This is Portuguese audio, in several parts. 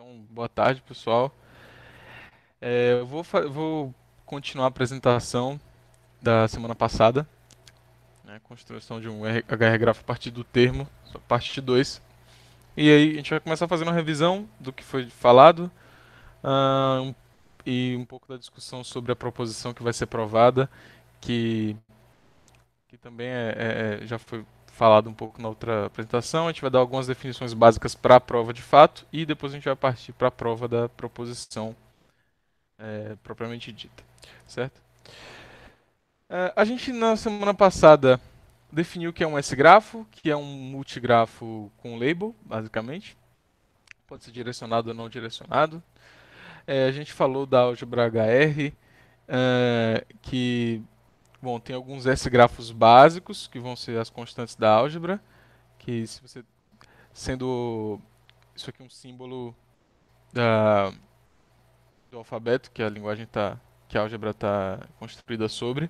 Então, boa tarde, pessoal. É, eu vou, vou, continuar a apresentação da semana passada, né, construção de um HR grafo a partir do termo, parte 2. E aí a gente vai começar a fazer uma revisão do que foi falado uh, e um pouco da discussão sobre a proposição que vai ser provada, que, que também é, é, é já foi falado um pouco na outra apresentação. A gente vai dar algumas definições básicas para a prova de fato e depois a gente vai partir para a prova da proposição é, propriamente dita, certo? É, a gente na semana passada definiu o que é um S-grafo, que é um multigrafo com label, basicamente. Pode ser direcionado ou não direcionado. É, a gente falou da álgebra HR, é, que Bom, tem alguns S-grafos básicos, que vão ser as constantes da álgebra, que se você sendo isso aqui um símbolo da, do alfabeto que é a linguagem está que a álgebra está construída sobre.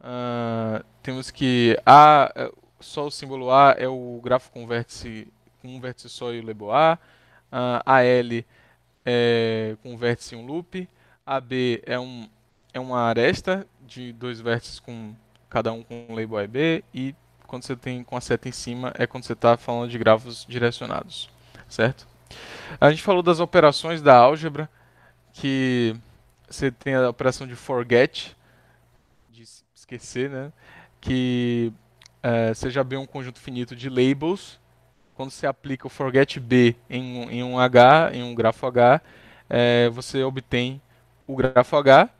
Uh, temos que a é, só o símbolo A é o grafo com vértice com um vértice só e o lebo A, uh, ah, AL é com um vértice e um loop, AB é um é uma aresta de dois vértices com cada um com um label a e b e quando você tem com a seta em cima é quando você está falando de grafos direcionados, certo? A gente falou das operações da álgebra, que você tem a operação de forget, de esquecer, né? Que é, você já vê um conjunto finito de labels. Quando você aplica o forget B em um, em um H, em um grafo H, é, você obtém o grafo H,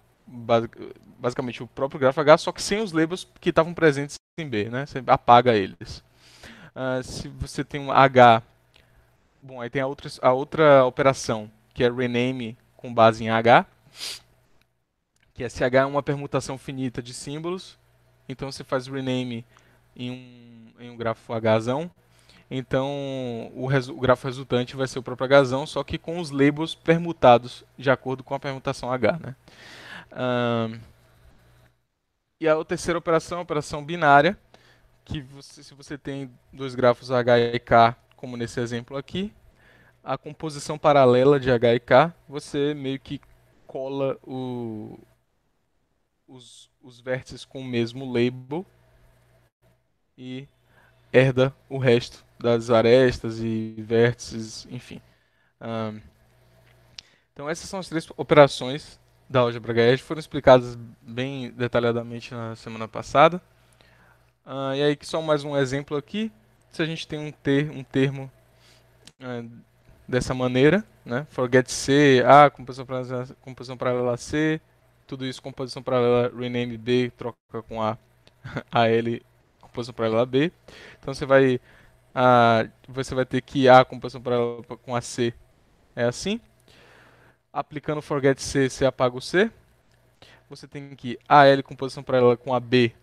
basicamente o próprio grafo H, só que sem os labels que estavam presentes em B, né? Você apaga eles. Uh, se você tem um H, bom, aí tem a outra, a outra operação, que é rename com base em H, que é h é uma permutação finita de símbolos, então você faz rename em um, em um grafo Hzão, então o, o grafo resultante vai ser o próprio Hzão, só que com os labels permutados de acordo com a permutação H, né? Uh, e a terceira operação é a operação binária, que você, se você tem dois grafos H e K, como nesse exemplo aqui, a composição paralela de H e K, você meio que cola o, os, os vértices com o mesmo label e herda o resto das arestas e vértices, enfim. Um, então essas são as três operações da álgebra HES foram explicadas bem detalhadamente na semana passada. Uh, e aí, só mais um exemplo aqui. Se a gente tem um, ter, um termo uh, dessa maneira, né? forget C, A, composição paralela, composição paralela C, tudo isso composição paralela rename B, troca com A, AL, composição paralela B. Então você vai, uh, você vai ter que A, composição paralela com AC é assim aplicando forget C, você apaga o C. Você tem que AL composição posição paralela com AB,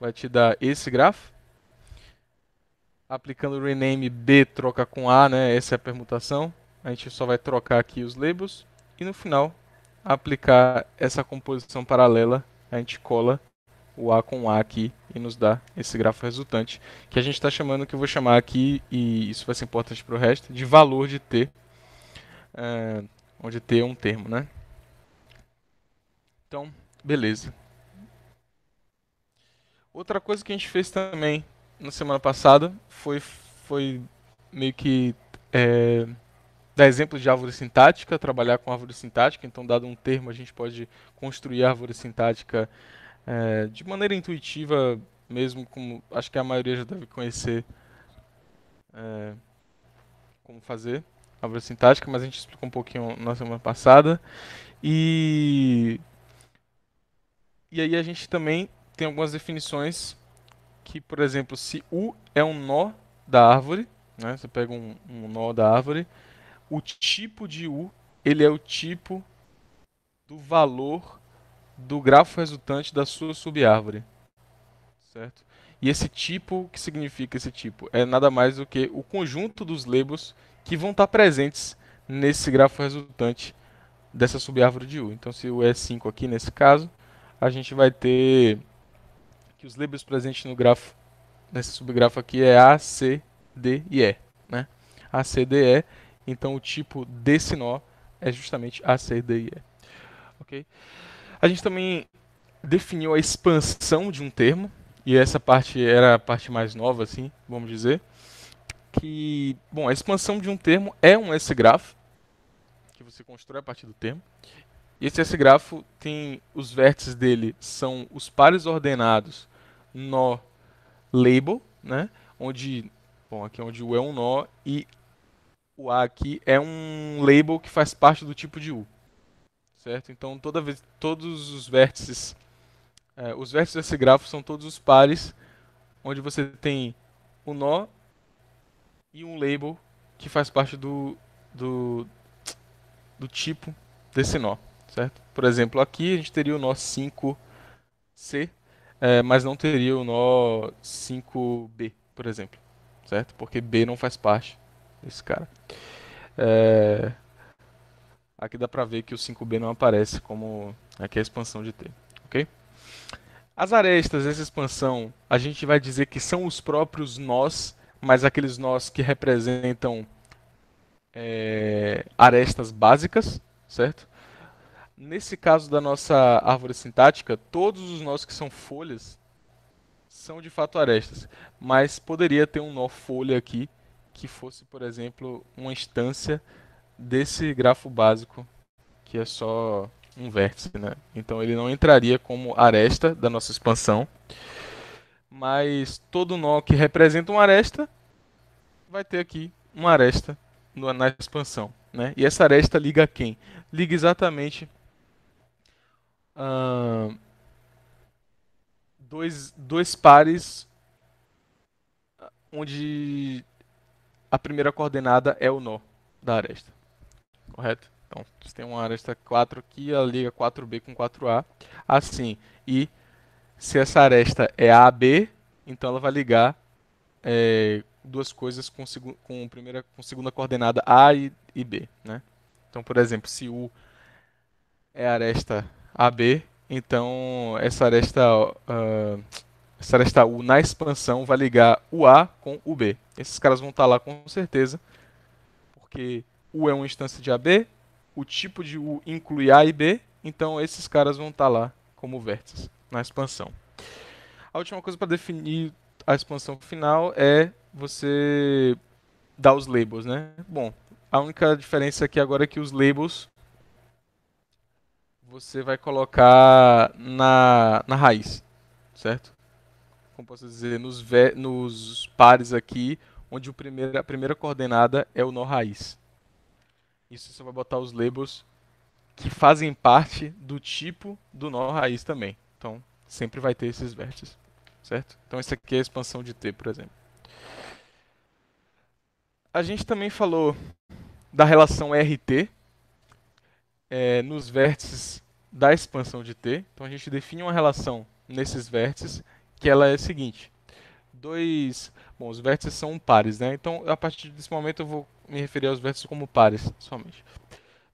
vai te dar esse grafo. Aplicando rename B troca com A, né? essa é a permutação. A gente só vai trocar aqui os labels. E no final, aplicar essa composição paralela, a gente cola o A com A aqui e nos dá esse grafo resultante, que a gente está chamando, que eu vou chamar aqui, e isso vai ser importante para o resto, de valor de T. Uh, onde T é um termo, né? Então, beleza. Outra coisa que a gente fez também na semana passada foi, foi meio que é, dar exemplos de árvore sintática, trabalhar com árvore sintática. Então, dado um termo, a gente pode construir árvore sintática é, de maneira intuitiva, mesmo como acho que a maioria já deve conhecer é, como fazer árvore sintática, mas a gente explicou um pouquinho na semana passada. E e aí a gente também tem algumas definições que, por exemplo, se U é um nó da árvore, né, você pega um, um nó da árvore, o tipo de U ele é o tipo do valor do grafo resultante da sua subárvore, certo? E esse tipo, o que significa esse tipo? É nada mais do que o conjunto dos labels que vão estar presentes nesse grafo resultante dessa subárvore de U. Então, se o é 5 aqui nesse caso, a gente vai ter que os labels presentes no grafo, nesse subgrafo aqui é A, C, D e E. Né? A, C, D, E. Então, o tipo desse nó é justamente A, C, D e E. Okay? A gente também definiu a expansão de um termo, e essa parte era a parte mais nova, assim, vamos dizer que, bom, a expansão de um termo é um S-grafo, que você constrói a partir do termo. E esse S-grafo tem os vértices dele são os pares ordenados nó label, né? Onde, bom, aqui é onde U é um nó e o A aqui é um label que faz parte do tipo de U. Certo? Então, toda vez todos os vértices é, os vértices desse grafo são todos os pares onde você tem o nó e um label que faz parte do, do, do tipo desse nó, certo? Por exemplo, aqui a gente teria o nó 5C, é, mas não teria o nó 5B, por exemplo, certo? Porque B não faz parte desse cara. É... Aqui dá pra ver que o 5B não aparece como aqui é a expansão de T, ok? As arestas dessa expansão, a gente vai dizer que são os próprios nós mas aqueles nós que representam é, arestas básicas, certo? Nesse caso da nossa árvore sintática, todos os nós que são folhas são de fato arestas, mas poderia ter um nó folha aqui que fosse, por exemplo, uma instância desse grafo básico que é só um vértice, né? Então ele não entraria como aresta da nossa expansão mas todo nó que representa uma aresta vai ter aqui uma aresta na expansão. Né? E essa aresta liga a quem? Liga exatamente uh, dois, dois pares onde a primeira coordenada é o nó da aresta. Correto? Então, você tem uma aresta 4 aqui, ela liga 4B com 4A, assim, e se essa aresta é AB, então ela vai ligar é, duas coisas com, com, primeira, com segunda coordenada A e, e B. Né? Então, por exemplo, se U é a aresta AB, então essa aresta, uh, essa aresta U na expansão vai ligar o A com o B. Esses caras vão estar lá com certeza, porque U é uma instância de AB, o tipo de U inclui A e B, então esses caras vão estar lá como vértices na expansão. A última coisa para definir a expansão final é você dar os labels, né? Bom, a única diferença aqui agora é que os labels você vai colocar na, na raiz, certo? Como posso dizer, nos, ve nos pares aqui, onde o primeiro, a primeira coordenada é o nó raiz. Isso você vai botar os labels que fazem parte do tipo do nó raiz também. Então, sempre vai ter esses vértices, certo? Então, essa aqui é a expansão de T, por exemplo. A gente também falou da relação RT é, nos vértices da expansão de T. Então, a gente define uma relação nesses vértices que ela é a seguinte. Dois... Bom, os vértices são pares, né? Então, a partir desse momento, eu vou me referir aos vértices como pares somente.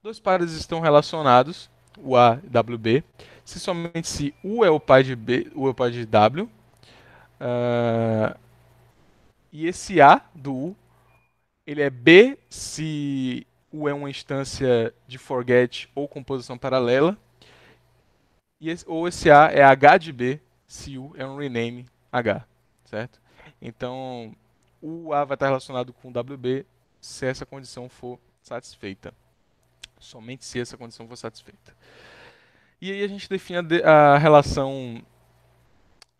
Dois pares estão relacionados, o A e o WB, se somente se U é o pai de B, U é o pai de W, uh, e esse A do U, ele é B se U é uma instância de forget ou composição paralela, e esse, ou esse A é H de B se U é um rename H, certo? Então, o A vai estar relacionado com o WB se essa condição for satisfeita. Somente se essa condição for satisfeita. E aí a gente define a, de, a relação.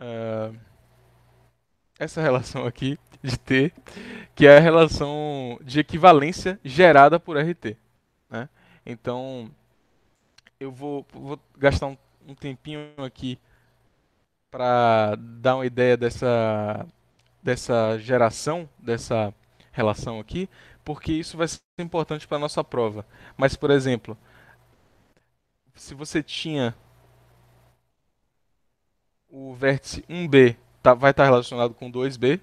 Uh, essa relação aqui de T, que é a relação de equivalência gerada por RT. Né? Então, eu vou, vou gastar um, um tempinho aqui para dar uma ideia dessa, dessa geração, dessa relação aqui, porque isso vai ser importante para a nossa prova. Mas, por exemplo, se você tinha o vértice 1b, tá, vai estar relacionado com 2b.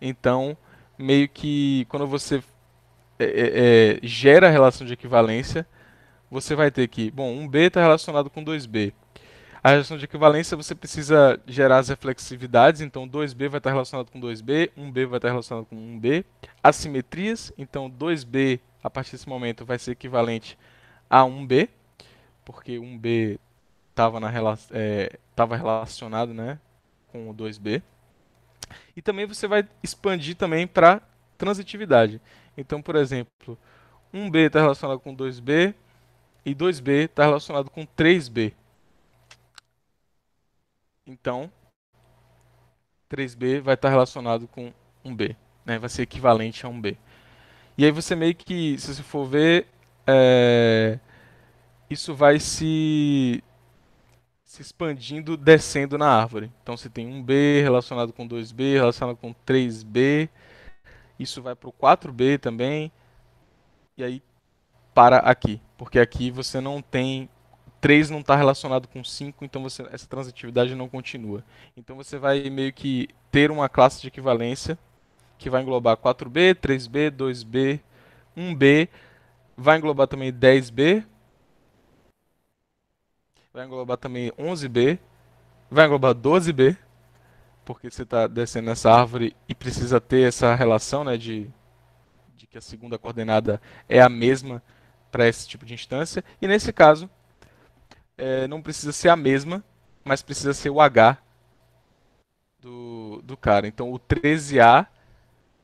Então, meio que quando você é, é, é, gera a relação de equivalência, você vai ter que, bom, 1b está relacionado com 2b. A relação de equivalência você precisa gerar as reflexividades, então 2b vai estar relacionado com 2b, 1b vai estar relacionado com 1b. Assimetrias, então 2b a partir desse momento vai ser equivalente a 1b porque 1 B estava rela é, relacionado né, com o 2B. E também você vai expandir também para transitividade. Então, por exemplo, 1B está relacionado com 2B e 2B está relacionado com 3B. Então, 3B vai estar tá relacionado com 1B, tá então, tá né? vai ser equivalente a 1B. E aí você meio que, se você for ver, é, isso vai se se expandindo, descendo na árvore. Então você tem um B relacionado com 2B, relacionado com 3B, isso vai para o 4B também, e aí para aqui, porque aqui você não tem 3 não está relacionado com 5, então você, essa transitividade não continua. Então você vai meio que ter uma classe de equivalência que vai englobar 4B, 3B, 2B, 1B, vai englobar também 10B, vai englobar também 11B, vai englobar 12B, porque você está descendo essa árvore e precisa ter essa relação né, de, de que a segunda coordenada é a mesma para esse tipo de instância. E nesse caso, é, não precisa ser a mesma, mas precisa ser o H do, do cara. Então o 13A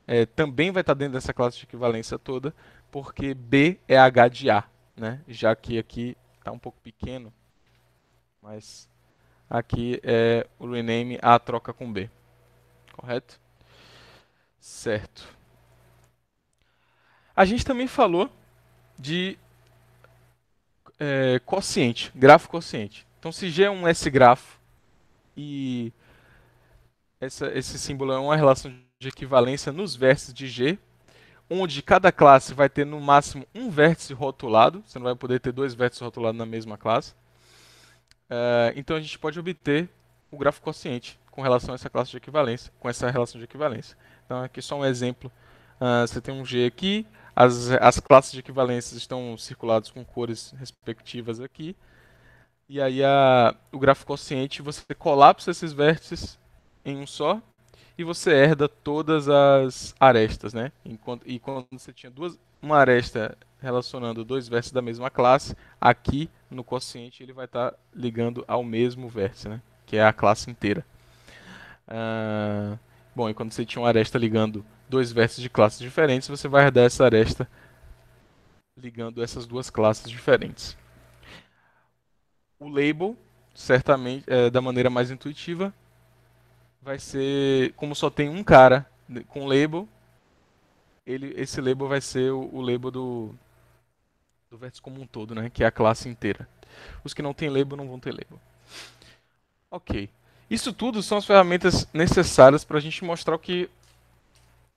é, também vai estar tá dentro dessa classe de equivalência toda, porque B é H de A, né? já que aqui está um pouco pequeno mas aqui é o rename A troca com B. Correto? Certo. A gente também falou de é, quociente, grafo quociente. Então, se G é um S grafo e essa, esse símbolo é uma relação de equivalência nos vértices de G, onde cada classe vai ter no máximo um vértice rotulado, você não vai poder ter dois vértices rotulados na mesma classe. É, então a gente pode obter o gráfico quociente com relação a essa classe de equivalência, com essa relação de equivalência. Então aqui só um exemplo. Uh, você tem um G aqui, as, as classes de equivalências estão circuladas com cores respectivas aqui. E aí a, o gráfico quociente, você colapsa esses vértices em um só e você herda todas as arestas, né? Enquanto, e quando você tinha duas, uma aresta relacionando dois vértices da mesma classe, aqui no quociente ele vai estar tá ligando ao mesmo vértice, né? que é a classe inteira. Ah, bom, e quando você tinha uma aresta ligando dois vértices de classes diferentes, você vai herdar essa aresta ligando essas duas classes diferentes. O label, certamente, é, da maneira mais intuitiva, vai ser como só tem um cara com label, ele, esse label vai ser o, o label do, do vértice como um todo, né? que é a classe inteira. Os que não têm label não vão ter label. Ok. Isso tudo são as ferramentas necessárias para a gente mostrar o que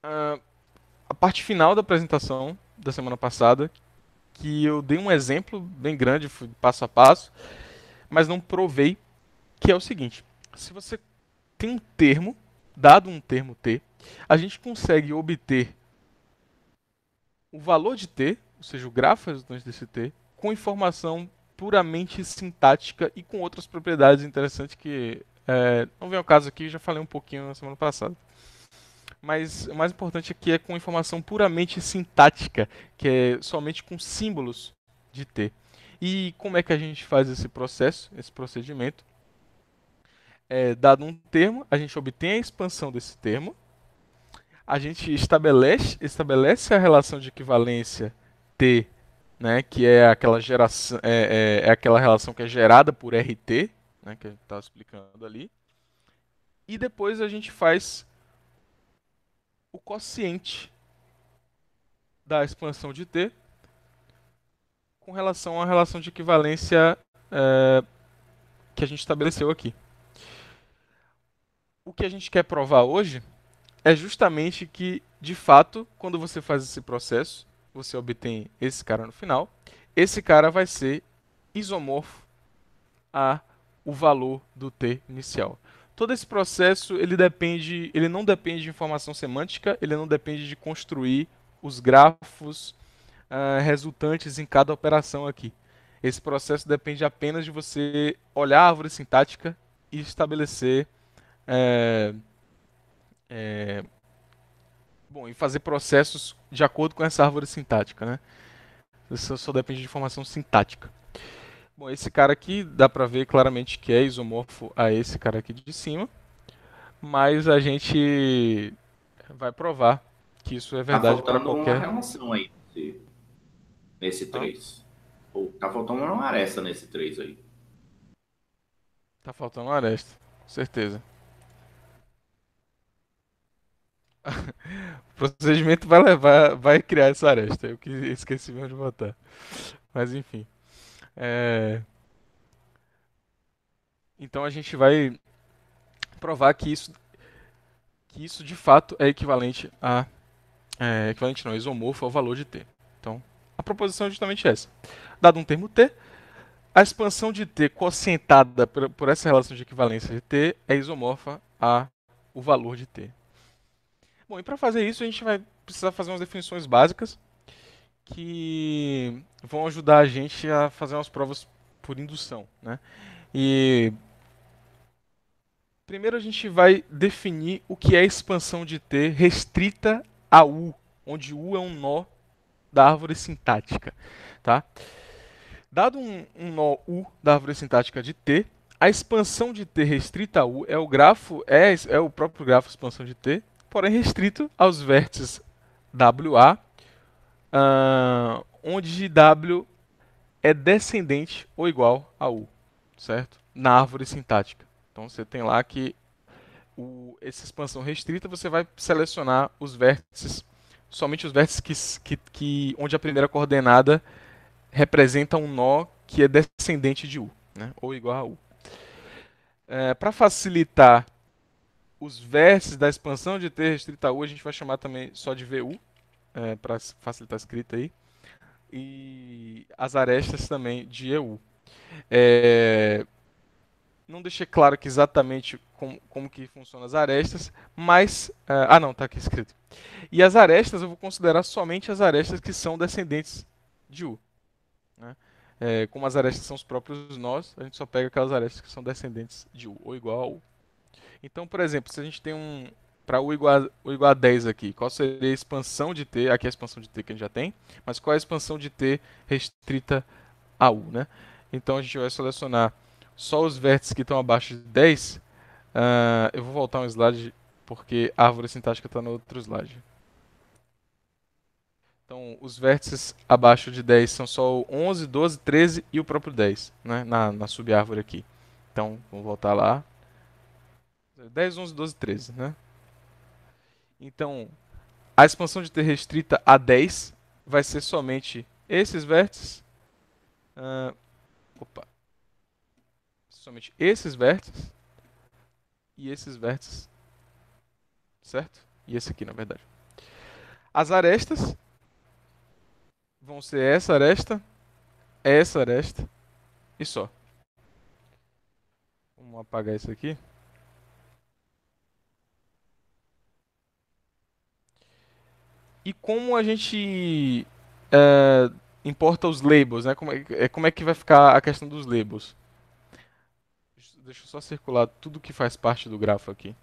uh, a parte final da apresentação da semana passada, que eu dei um exemplo bem grande, passo a passo, mas não provei, que é o seguinte. Se você tem um termo, dado um termo T, a gente consegue obter o valor de T ou seja, o grafo resultante desse T, com informação puramente sintática e com outras propriedades interessantes que é, não vem ao caso aqui, já falei um pouquinho na semana passada. Mas o mais importante aqui é com informação puramente sintática, que é somente com símbolos de T. E como é que a gente faz esse processo, esse procedimento? É, dado um termo, a gente obtém a expansão desse termo, a gente estabelece, estabelece a relação de equivalência RT, né, que é aquela geração, é, é, é aquela relação que é gerada por RT, né, que a gente estava explicando ali, e depois a gente faz o quociente da expansão de T com relação à relação de equivalência é, que a gente estabeleceu aqui. O que a gente quer provar hoje é justamente que, de fato, quando você faz esse processo, você obtém esse cara no final, esse cara vai ser isomorfo a o valor do T inicial. Todo esse processo ele depende, ele não depende de informação semântica, ele não depende de construir os grafos uh, resultantes em cada operação aqui. Esse processo depende apenas de você olhar a árvore sintática e estabelecer é, é, bom, e fazer processos de acordo com essa árvore sintática, né? Isso só depende de informação sintática. Bom, esse cara aqui dá para ver claramente que é isomorfo a esse cara aqui de cima, mas a gente vai provar que isso é verdade tá para qualquer. Uma relação aí nesse, nesse 3. Ah? tá faltando uma aresta nesse 3 aí. Tá faltando uma aresta, com certeza o procedimento vai levar, vai criar essa aresta. Eu que esqueci mesmo de botar. Mas enfim. É... Então a gente vai provar que isso, que isso de fato é equivalente a é, equivalente não, isomorfo ao valor de t. Então a proposição é justamente essa. Dado um termo t, a expansão de t quocientada por, por essa relação de equivalência de t é isomorfa a o valor de t. Bom, e para fazer isso a gente vai precisar fazer umas definições básicas que vão ajudar a gente a fazer umas provas por indução, né? E primeiro a gente vai definir o que é expansão de T restrita a U, onde U é um nó da árvore sintática, tá? Dado um, um nó U da árvore sintática de T, a expansão de T restrita a U é o grafo, é, é o próprio grafo expansão de T, porém restrito aos vértices WA, uh, onde W é descendente ou igual a U, certo? Na árvore sintática. Então você tem lá que o, essa expansão restrita você vai selecionar os vértices, somente os vértices que, que, que, onde a primeira coordenada representa um nó que é descendente de U, né? ou igual a U. É, eh, Para facilitar os vértices da expansão de T restrita U, a gente vai chamar também só de VU, é, para facilitar a escrita aí, e as arestas também de EU. É, não deixei claro que exatamente como, como que funcionam as arestas, mas... É, ah, não, está aqui escrito. E as arestas, eu vou considerar somente as arestas que são descendentes de U. Né? É, como as arestas são os próprios nós, a gente só pega aquelas arestas que são descendentes de U, ou igual a U. Então, por exemplo, se a gente tem um. Para U igual, igual a 10 aqui, qual seria a expansão de T? Aqui é a expansão de T que a gente já tem, mas qual é a expansão de T restrita a U, né? Então a gente vai selecionar só os vértices que estão abaixo de 10. Uh, ah, eu vou voltar um slide porque a árvore sintática está no outro slide. Então, os vértices abaixo de 10 são só o 11, 12, 13 e o próprio 10, né? na, na subárvore aqui. Então, vamos voltar lá 10, 11, 12, 13, né? Então, a expansão de ter restrita a 10 vai ser somente esses vértices. Uh, opa. Somente esses vértices. E esses vértices. Certo? E esse aqui, na verdade. As arestas vão ser essa aresta, essa aresta e só. Vamos apagar isso aqui. e como a gente é, importa os labels, né? Como é, é como é que vai ficar a questão dos labels? Deixa eu só circular tudo que faz parte do grafo aqui.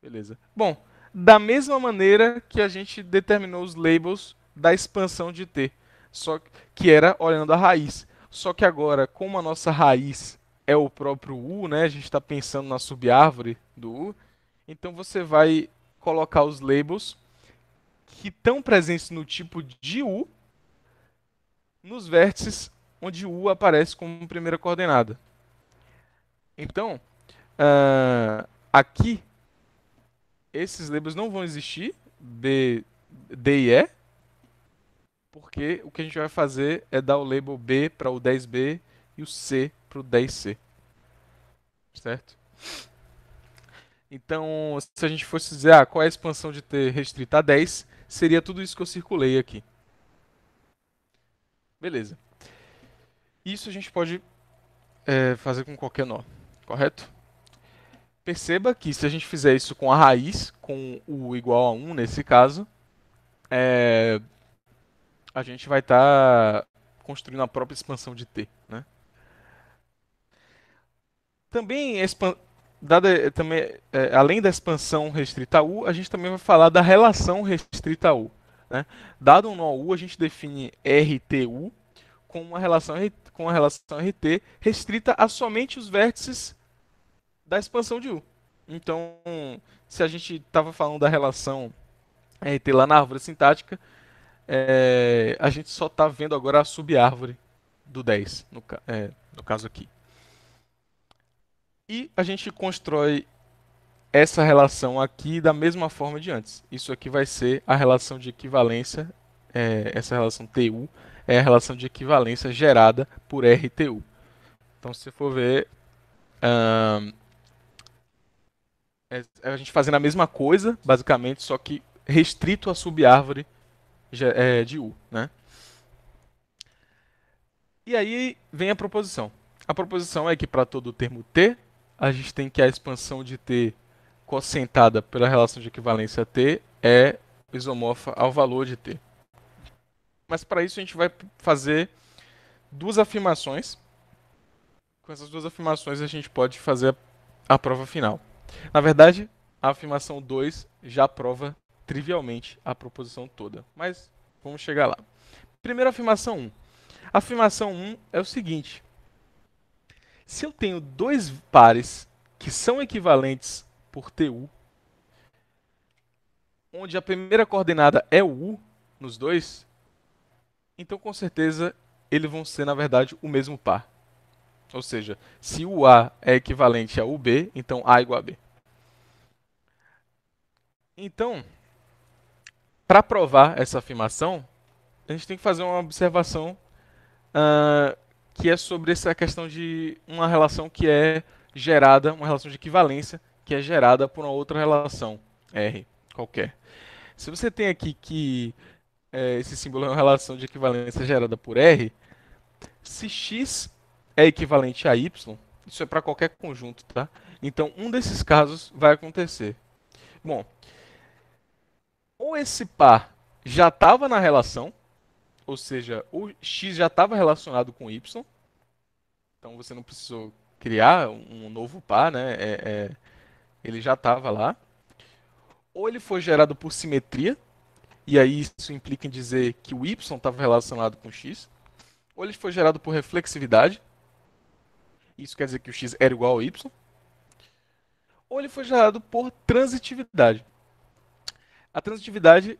Beleza. Bom, da mesma maneira que a gente determinou os labels da expansão de T, só que era olhando a raiz. Só que agora, como a nossa raiz é o próprio U, né? A gente está pensando na subárvore do U. Então você vai colocar os labels que estão presentes no tipo de U nos vértices onde U aparece como primeira coordenada. Então, uh, aqui, esses labels não vão existir, B, D e E, porque o que a gente vai fazer é dar o label B para o 10B e o C para o 10C. Certo? Então, se a gente fosse dizer ah, qual é a expansão de T restrita a 10, seria tudo isso que eu circulei aqui. Beleza. Isso a gente pode é, fazer com qualquer nó, correto? Perceba que se a gente fizer isso com a raiz, com o igual a 1 nesse caso, é, a gente vai estar tá construindo a própria expansão de T. Né? Também dada eh, também, é, além da expansão restrita a U, a gente também vai falar da relação restrita a U. Né? Dado um nó U, a gente define RTU com uma relação, com a relação RT restrita a somente os vértices da expansão de U. Então, se a gente estava falando da relação RT lá na árvore sintática, é, a gente só está vendo agora a subárvore do 10, no, é, no caso aqui. E a gente constrói essa relação aqui da mesma forma de antes. Isso aqui vai ser a relação de equivalência, é, essa relação TU é a relação de equivalência gerada por RTU. Então, se for ver, é, é a gente fazendo a mesma coisa, basicamente, só que restrito à subárvore é, de U. Né? E aí vem a proposição. A proposição é que para todo o termo T, a gente tem que a expansão de T cocentada pela relação de equivalência T é isomorfa ao valor de T. Mas para isso a gente vai fazer duas afirmações. Com essas duas afirmações a gente pode fazer a prova final. Na verdade, a afirmação 2 já prova trivialmente a proposição toda, mas vamos chegar lá. Primeira afirmação 1. Um. A afirmação 1 um é o seguinte: se eu tenho dois pares que são equivalentes por TU, onde a primeira coordenada é U nos dois, então com certeza eles vão ser, na verdade, o mesmo par. Ou seja, se o A é equivalente a UB, então A igual a B. Então, para provar essa afirmação, a gente tem que fazer uma observação uh, que é sobre essa questão de uma relação que é gerada, uma relação de equivalência que é gerada por uma outra relação R qualquer. Se você tem aqui que é, esse símbolo é uma relação de equivalência gerada por R, se x é equivalente a y, isso é para qualquer conjunto, tá? Então, um desses casos vai acontecer. Bom, ou esse par já estava na relação, ou seja, o X já estava relacionado com Y. Então você não precisou criar um novo par, né? É, é, ele já estava lá. Ou ele foi gerado por simetria, e aí isso implica em dizer que o Y estava relacionado com X. Ou ele foi gerado por reflexividade, isso quer dizer que o X era igual ao Y. Ou ele foi gerado por transitividade. A transitividade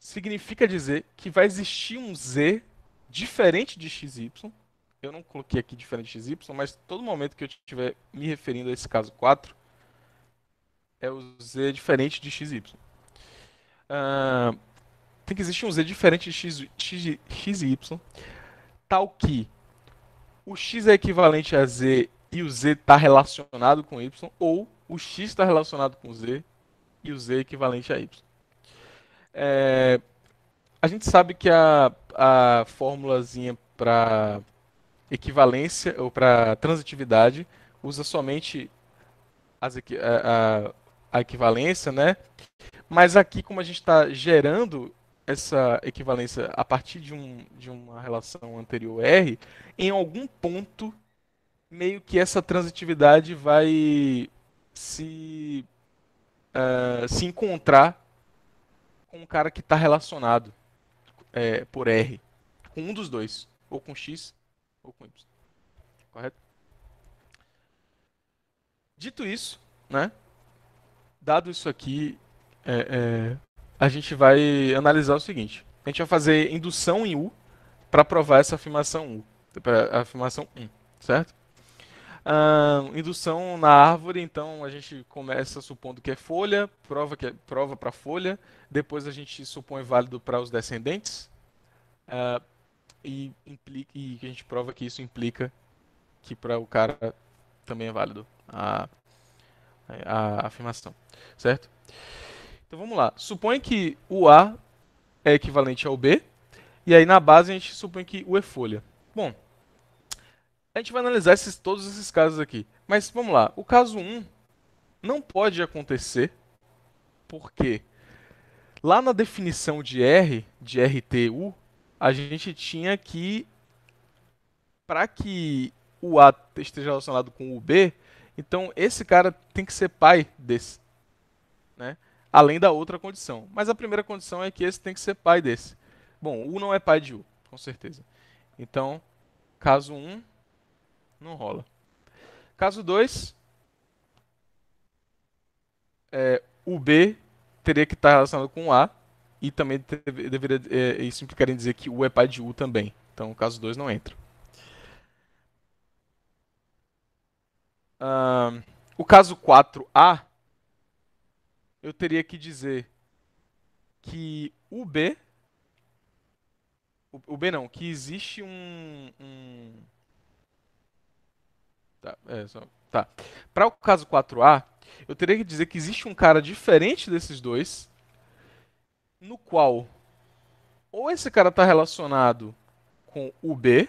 significa dizer que vai existir um Z diferente de XY. Eu não coloquei aqui diferente de XY, mas todo momento que eu estiver me referindo a esse caso 4, é o Z diferente de XY. Uh, tem que existir um Z diferente de X, X, XY, tal que o X é equivalente a Z e o Z está relacionado com Y, ou o X está relacionado com Z e o Z é equivalente a Y. É, a gente sabe que a, a fórmulazinha para equivalência ou para transitividade usa somente as, a, a, equivalência, né? Mas aqui, como a gente está gerando essa equivalência a partir de, um, de uma relação anterior R, em algum ponto, meio que essa transitividade vai se, uh, se encontrar com um cara que está relacionado é, por R. Com um dos dois. Ou com X ou com Y. Correto? Dito isso, né? Dado isso aqui, é, é, a gente vai analisar o seguinte. A gente vai fazer indução em U para provar essa afirmação U, a afirmação 1, certo? Uh, indução na árvore, então a gente começa supondo que é folha, prova que é prova para folha, depois a gente supõe válido para os descendentes uh, e, implica, e a gente prova que isso implica que para o cara também é válido a, a, a afirmação, certo? Então vamos lá. Supõe que o A é equivalente ao B e aí na base a gente supõe que o é folha. Bom, a gente vai analisar esses, todos esses casos aqui. Mas vamos lá. O caso 1 não pode acontecer porque lá na definição de R, de RTU, a gente tinha que para que o A esteja relacionado com o B, então esse cara tem que ser pai desse, né? Além da outra condição. Mas a primeira condição é que esse tem que ser pai desse. Bom, U não é pai de U, com certeza. Então, caso 1, não rola. Caso 2, é, o B teria que estar relacionado com o A, e também deveria, é, isso implicaria em dizer que U é pai de U também. Então o caso 2 não entra. o caso 4A, eu teria que dizer que o B. O, o B não, que existe um, um Tá, é, só... tá. Para o caso 4A, eu teria que dizer que existe um cara diferente desses dois, no qual ou esse cara está relacionado com o B,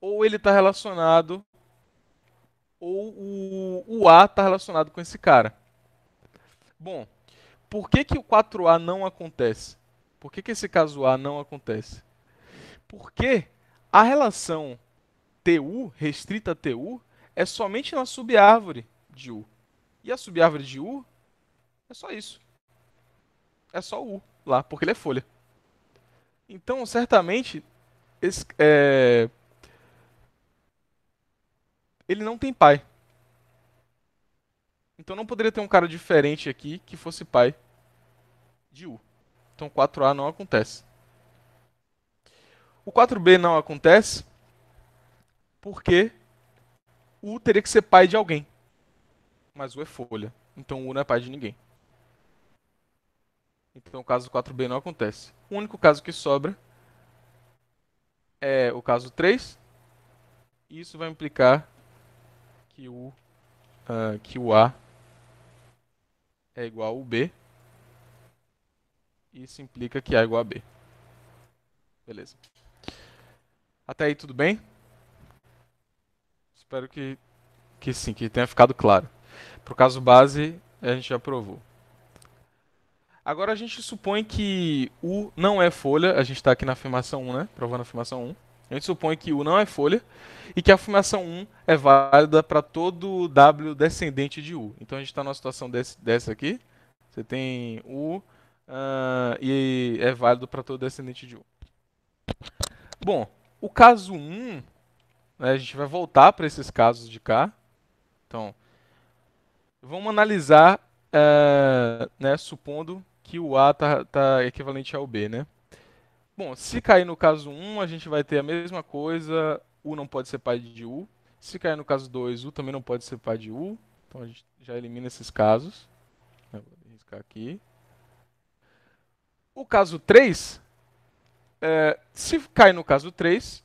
ou ele está relacionado, ou o, o A está relacionado com esse cara. Bom, por que, que o 4A não acontece? Por que, que esse caso A não acontece? Porque a relação TU, restrita a TU, é somente na subárvore de U. E a subárvore de U é só isso. É só U lá, porque ele é folha. Então, certamente, esse, é... ele não tem pai. Então não poderia ter um cara diferente aqui que fosse pai de U. Então 4A não acontece. O 4B não acontece porque U teria que ser pai de alguém. Mas U é folha. Então U não é pai de ninguém. Então o caso 4B não acontece. O único caso que sobra é o caso 3. E isso vai implicar que o, uh, ah, que o A é igual ao B. Isso implica que A é igual a B. Beleza. Até aí tudo bem? Espero que, que sim, que tenha ficado claro. Pro caso base, a gente já provou. Agora a gente supõe que U não é folha, a gente está aqui na afirmação 1, né? Provando a afirmação 1. A gente supõe que U não é folha e que a afirmação 1 é válida para todo W descendente de U. Então a gente está numa situação desse, dessa aqui. Você tem U uh, e é válido para todo descendente de U. Bom, o caso 1 né? A gente vai voltar para esses casos de cá. Então, vamos analisar, é, né, supondo que o A está tá equivalente ao B. Né? Bom, se cair no caso 1, a gente vai ter a mesma coisa. U não pode ser pai de U. Se cair no caso 2, U também não pode ser pai de U. Então, a gente já elimina esses casos. Eu vou riscar aqui. O caso 3, é, se cair no caso 3,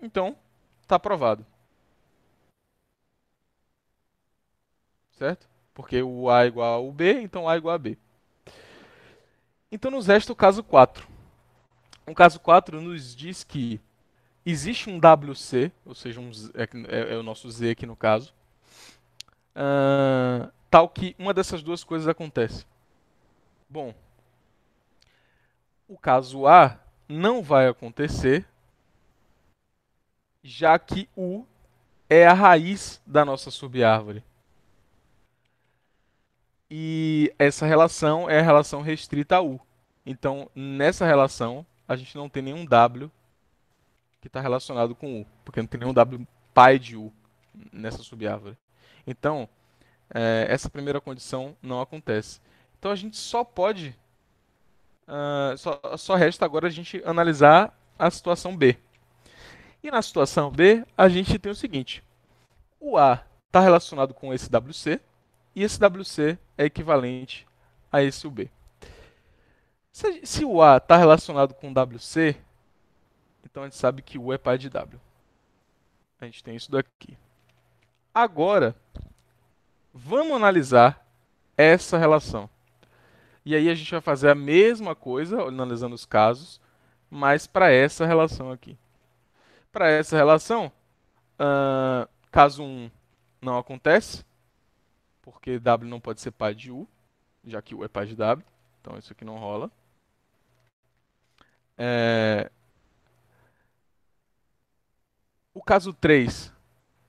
então está aprovado. Certo? Porque o A é igual ao B, então A é igual a B. Então nos resta o caso 4. O caso 4 nos diz que existe um WC, ou seja, um Z, é, é, é, o nosso Z aqui no caso, uh, tal que uma dessas duas coisas acontece. Bom, o caso A não vai acontecer já que U é a raiz da nossa subárvore. E essa relação é a relação restrita a U. Então, nessa relação, a gente não tem nenhum W que está relacionado com U, porque não tem nenhum W pai de U nessa subárvore. Então, é, essa primeira condição não acontece. Então, a gente só pode. Uh, só, só resta agora a gente analisar a situação B. E na situação B, a gente tem o seguinte: o A está relacionado com esse WC, e esse WC é equivalente a esse b. Se, se o A está relacionado com WC, então a gente sabe que U é pai de W. A gente tem isso daqui. Agora, vamos analisar essa relação. E aí a gente vai fazer a mesma coisa, analisando os casos, mas para essa relação aqui para essa relação, uh, caso 1 um não acontece, porque W não pode ser pai de U, já que U é pai de W, então isso aqui não rola. É... O caso 3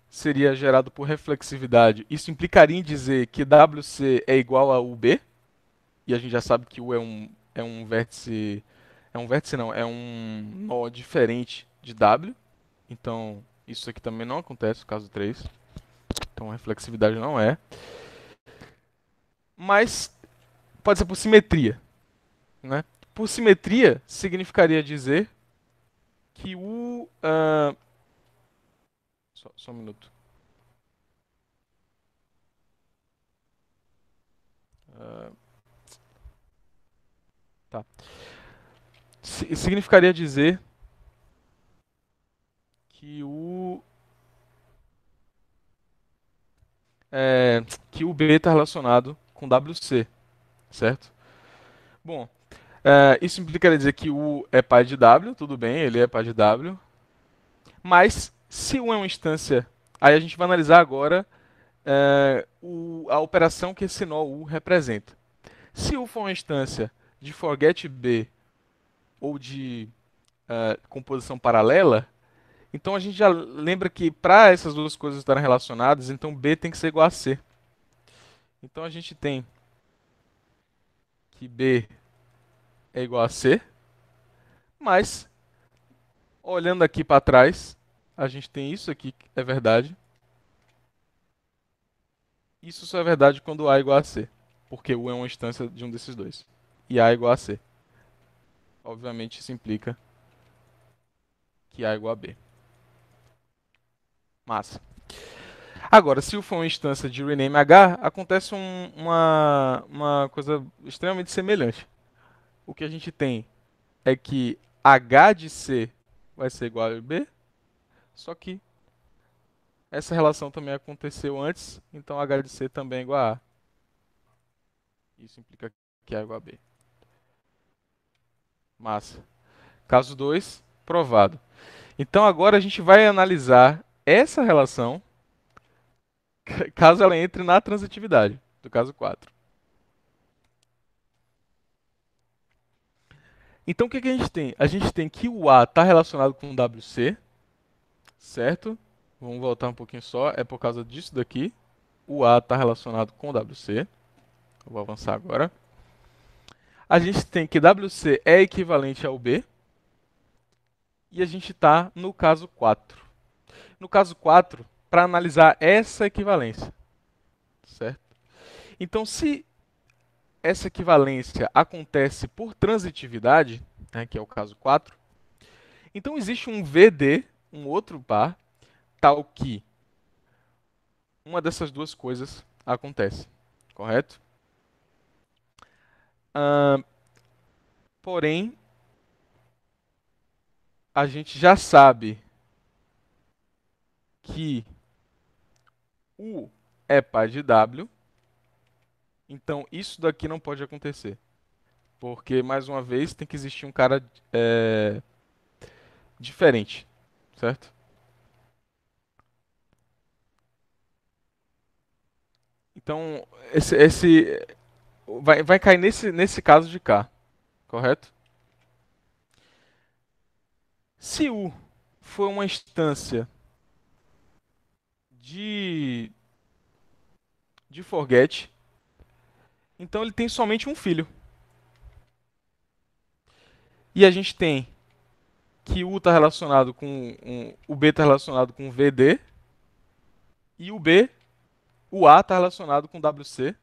seria gerado por reflexividade. Isso implicaria em dizer que WC é igual a UB, e a gente já sabe que U é um, é um vértice. É um vértice, não, é um nó diferente de W. Então, isso aqui também não acontece no caso 3. Então, a reflexividade não é. Mas pode ser por simetria. Né? Por simetria, significaria dizer que o. Uh... Só, só um minuto. Uh... Tá. S significaria dizer que o é, que o B está relacionado com WC, certo? Bom, é, isso implicaria dizer que o é pai de W, tudo bem, ele é pai de W. Mas se U é uma instância, aí a gente vai analisar agora é, o, a operação que esse nó U representa. Se U for uma instância de forget B ou de uh, composição paralela, então a gente já lembra que para essas duas coisas estarem relacionadas, então B tem que ser igual a C. Então a gente tem que B é igual a C, mas olhando aqui para trás, a gente tem isso aqui que é verdade. Isso só é verdade quando A é igual a C, porque U é uma instância de um desses dois. E A é igual a C. Obviamente isso implica que A é igual a B. Massa. Agora, se for uma instância de rename H, acontece um, uma, uma coisa extremamente semelhante. O que a gente tem é que H de C vai ser igual a B, só que essa relação também aconteceu antes, então H de C também é igual a A. Isso implica que A é igual a B. Massa. Caso 2, provado. Então agora a gente vai analisar essa relação caso ela entre na transitividade do caso 4. Então o que, que a gente tem? A gente tem que o A está relacionado com o WC, certo? Vamos voltar um pouquinho só, é por causa disso daqui. O A está relacionado com o WC. Eu vou avançar agora. A gente tem que WC é equivalente ao B. E a gente está no caso 4 no caso 4 para analisar essa equivalência. Certo? Então, se essa equivalência acontece por transitividade, né, que é o caso 4, então existe um VD, um outro par, tal que uma dessas duas coisas acontece. Correto? Uh, porém, a gente já sabe que U é pai de W, então isso daqui não pode acontecer. Porque, mais uma vez, tem que existir um cara é, diferente, certo? Então, esse, esse vai, vai cair nesse, nesse caso de K, correto? Se U for uma instância de de Forget. Então ele tem somente um filho. E a gente tem que U está relacionado com um, o B está relacionado com VD e o B, o A está relacionado com WC.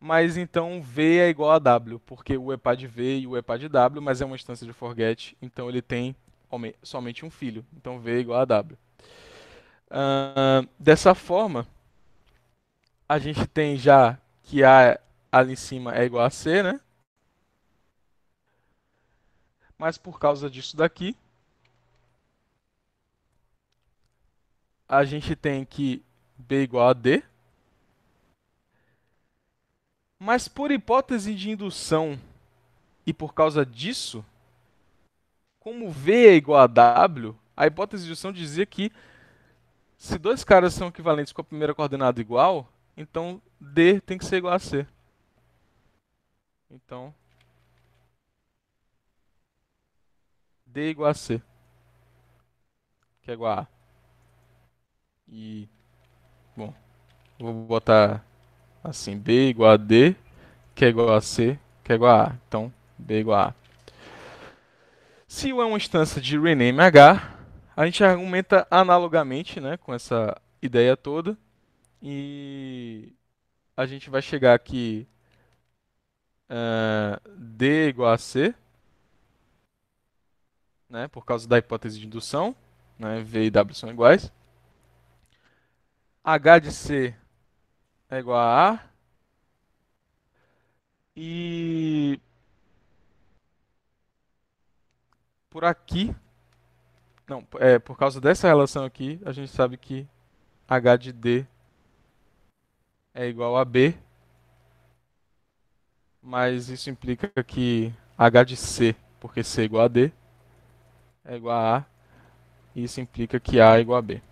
Mas então V é igual a W, porque o é pai de V e o é pai de W, mas é uma instância de forget, então ele tem somente um filho. Então V é igual a W. Uh, dessa forma, a gente tem já que A ali em cima é igual a C, né? Mas por causa disso daqui, a gente tem que B igual a D. Mas por hipótese de indução e por causa disso, como V é igual a W, a hipótese de indução dizia que se dois caras são equivalentes com a primeira coordenada igual, então D tem que ser igual a C. Então, D é igual a C, que é igual a A. E, bom, vou botar assim, B é igual a D, que é igual a C, que é igual a A. Então, B é igual a A. Se U é uma instância de rename H, a gente argumenta analogamente né, com essa ideia toda e a gente vai chegar aqui uh, D igual a C, né, por causa da hipótese de indução, né, V e W são iguais. H de C é igual a A. E por aqui não, é, por causa dessa relação aqui, a gente sabe que H de D é igual a B, mas isso implica que H de C, porque C é igual a D, é igual a A, e isso implica que A é igual a B.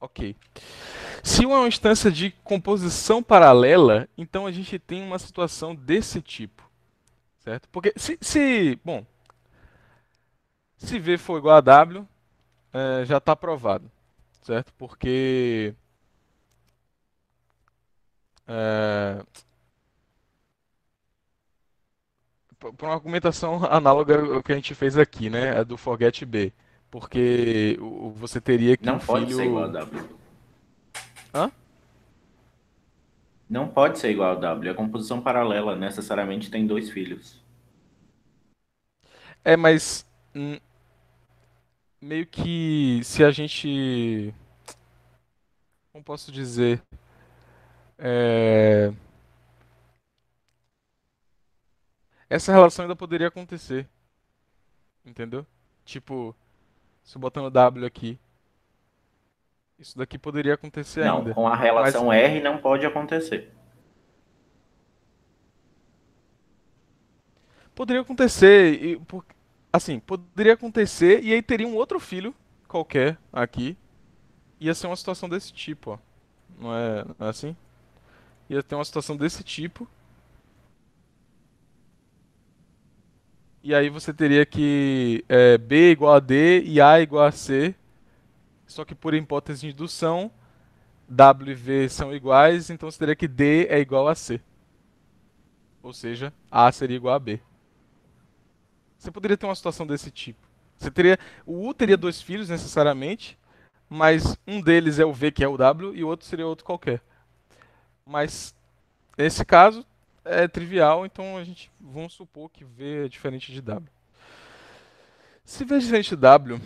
Ok. Se uma é uma instância de composição paralela, então a gente tem uma situação desse tipo. Certo? Porque se. se bom, se V for igual a W, é, já está provado, certo? Porque é, uma argumentação análoga ao que a gente fez aqui, né, é do forget B, porque você teria que não um pode filho... ser igual a W. Hã? Não pode ser igual a W. A composição paralela necessariamente tem dois filhos. É, mas meio que se a gente. Como posso dizer? É... Essa relação ainda poderia acontecer. Entendeu? Tipo, se eu botando W aqui. Isso daqui poderia acontecer não, ainda. Não, com a relação mas... R não pode acontecer. Poderia acontecer, e, porque, Assim, poderia acontecer e aí teria um outro filho qualquer aqui. Ia ser uma situação desse tipo, ó. É, não é, assim? Ia ter uma situação desse tipo. E aí você teria que é, B igual a D e A igual a C. Só que por hipótese de indução, W e V são iguais, então você teria que D é igual a C. Ou seja, A seria igual a B. Você poderia ter uma situação desse tipo. Você teria, o U teria dois filhos necessariamente, mas um deles é o V que é o W e o outro seria outro qualquer. Mas nesse caso é trivial, então a gente vamos supor que V é diferente de W. Se V é diferente de W,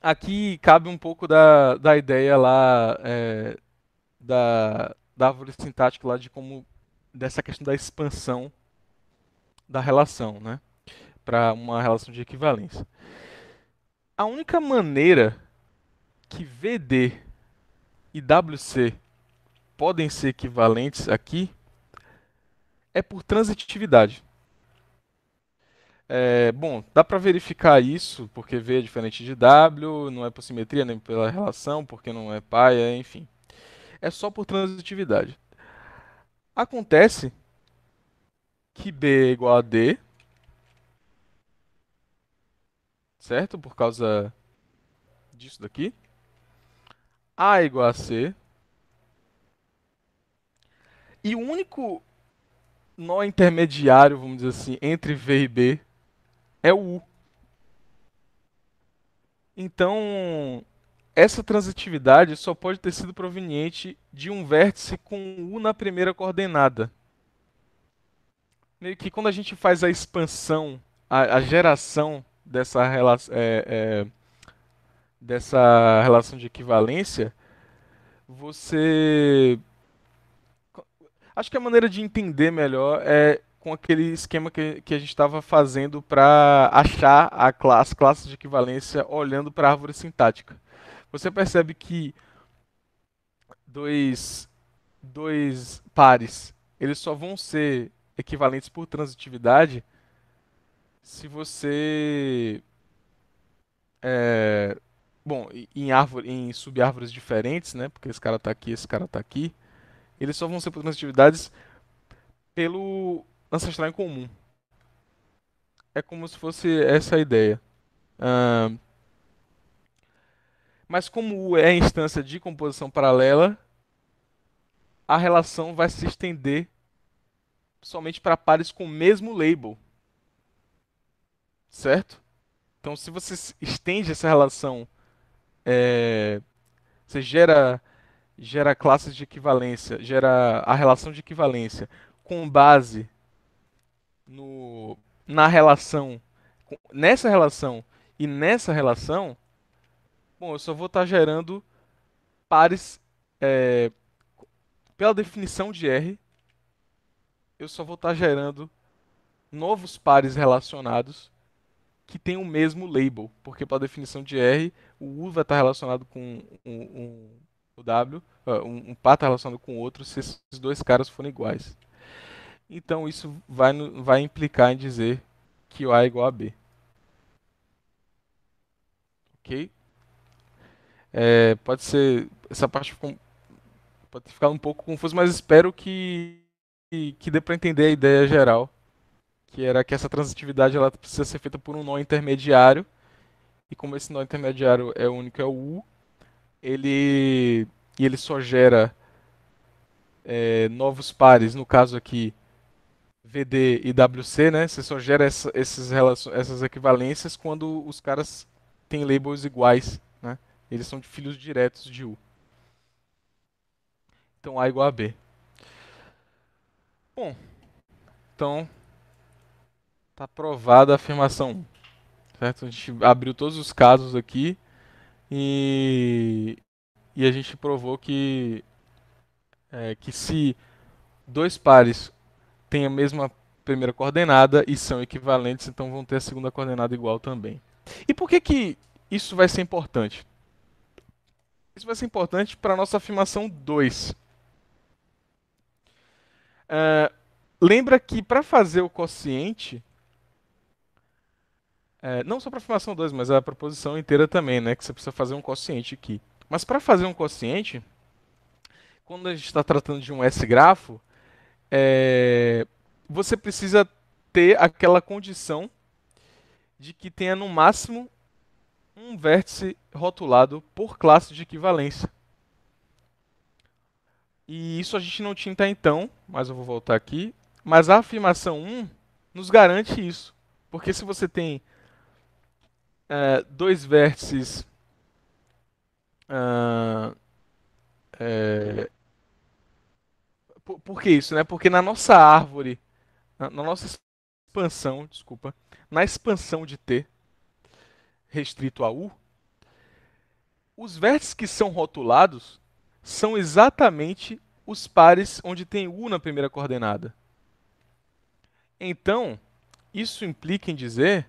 aqui cabe um pouco da, da ideia lá é, da, da árvore sintática lá de como dessa questão da expansão da relação, né? para uma relação de equivalência. A única maneira que VD e WC podem ser equivalentes aqui é por transitividade. É, bom, dá para verificar isso, porque V é diferente de W, não é por simetria, nem pela relação, porque não é paia, é, enfim. É só por transitividade. Acontece que B é igual a D, certo? Por causa disso daqui. A igual a C. E o único nó intermediário, vamos dizer assim, entre V e B é o U. Então, essa transitividade só pode ter sido proveniente de um vértice com U na primeira coordenada. Meio que quando a gente faz a expansão, a, a geração dessa, relação, é, é, dessa relação de equivalência, você. Acho que a maneira de entender melhor é com aquele esquema que, que a gente estava fazendo para achar a classe, as classes de equivalência olhando para a árvore sintática. Você percebe que dois, dois pares eles só vão ser equivalentes por transitividade se você. É, bom, em, árvore, em subárvores diferentes, né? Porque esse cara tá aqui, esse cara tá aqui. Eles só vão ser transitividades pelo ancestral em comum. É como se fosse essa a ideia. mas como é instância de composição paralela, a relação vai se estender somente para pares com o mesmo label certo? Então, se você estende essa relação, é, você gera gera classes de equivalência, gera a relação de equivalência com base no, na relação, nessa relação e nessa relação, bom, eu só vou estar tá gerando pares é, pela definição de R, eu só vou estar tá gerando novos pares relacionados que tem o mesmo label, porque pela definição de R, o U vai estar relacionado com um, um, o W, um, um par está relacionado com o outro se esses dois caras forem iguais. Então isso vai, vai implicar em dizer que o A é igual a B. Ok? É, pode ser. Essa parte ficou, pode ficar um pouco confusa, mas espero que, que dê para entender a ideia geral que era que essa transitividade ela precisa ser feita por um nó intermediário. E como esse nó intermediário é único, é o U, ele, e ele só gera é, novos pares, no caso aqui VD e WC, né? Você só gera essa, esses relacion, essas equivalências quando os caras têm labels iguais, né? Eles são de filhos diretos de U. Então A igual a B. Bom, então Tá provada a afirmação 1. Certo? A gente abriu todos os casos aqui e, e a gente provou que, é, que se dois pares têm a mesma primeira coordenada e são equivalentes, então vão ter a segunda coordenada igual também. E por que, que isso vai ser importante? Isso vai ser importante para a nossa afirmação 2. Uh, é, lembra que para fazer o quociente, é, não só para a afirmação 2, mas a proposição inteira também, né? Que você precisa fazer um quociente aqui. Mas para fazer um quociente, quando a gente está tratando de um S-grafo, é, você precisa ter aquela condição de que tenha no máximo um vértice rotulado por classe de equivalência. E isso a gente não tinha até então, mas eu vou voltar aqui. Mas a afirmação 1 nos garante isso. Porque se você tem é, dois vértices ah, é, por, por, que isso, né? Porque na nossa árvore, na, na, nossa expansão, desculpa, na expansão de T restrito a U, os vértices que são rotulados são exatamente os pares onde tem U na primeira coordenada. Então, isso implica em dizer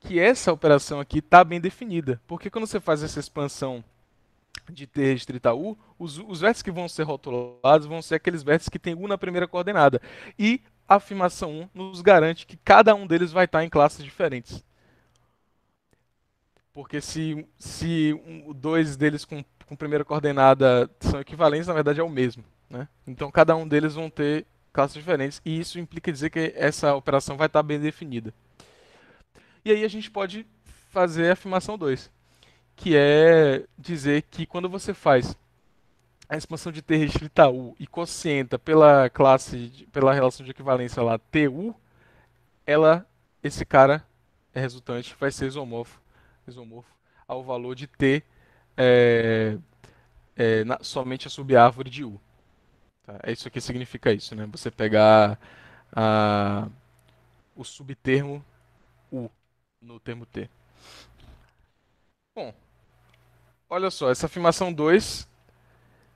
que essa operação aqui está bem definida. Porque quando você faz essa expansão de T restrita U, os, os vértices que vão ser rotulados vão ser aqueles vértices que têm U na primeira coordenada. E a afirmação 1 nos garante que cada um deles vai estar em classes diferentes. Porque se, se um, dois deles com, com primeira coordenada são equivalentes, na verdade é o mesmo. Né? Então cada um deles vão ter classes diferentes, e isso implica dizer que essa operação vai estar bem definida. E aí a gente pode fazer a afirmação 2, que é dizer que quando você faz a expansão de T restrita U e quocienta pela classe, pela relação de equivalência lá TU, ela, esse cara é resultante, vai ser isomorfo, isomorfo ao valor de T é, é, na, somente a subárvore de U. Tá? É isso que significa isso, né? Você pegar a, o subtermo U no termo T. Bom, olha só, essa afirmação 2,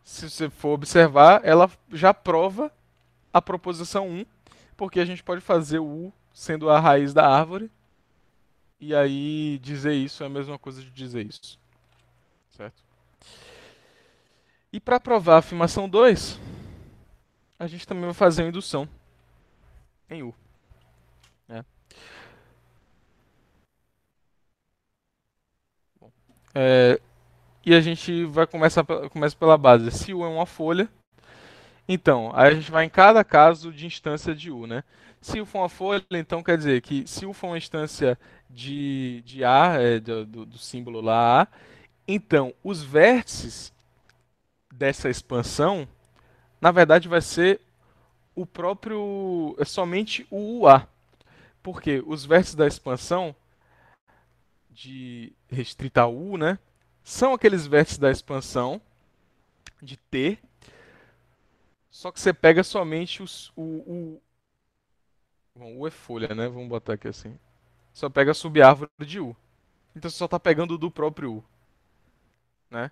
se você for observar, ela já prova a proposição 1, porque a gente pode fazer o U sendo a raiz da árvore, e aí dizer isso é a mesma coisa de dizer isso. Certo? E para provar a afirmação 2, a gente também vai fazer uma indução em U. É, e a gente vai começar começa pela base. Se U é uma folha, então, aí a gente vai em cada caso de instância de U, né? Se U for uma folha, então quer dizer que se U for uma instância de, de A, é, do, do, símbolo lá A, então os vértices dessa expansão, na verdade, vai ser o próprio, é somente o UA. Porque os vértices da expansão de restrita a U, né, são aqueles vértices da expansão de T, só que você pega somente os, o, o Bom, U é folha, né? Vamos botar aqui assim. Só pega a subárvore de U. Então você só está pegando do próprio U. Né?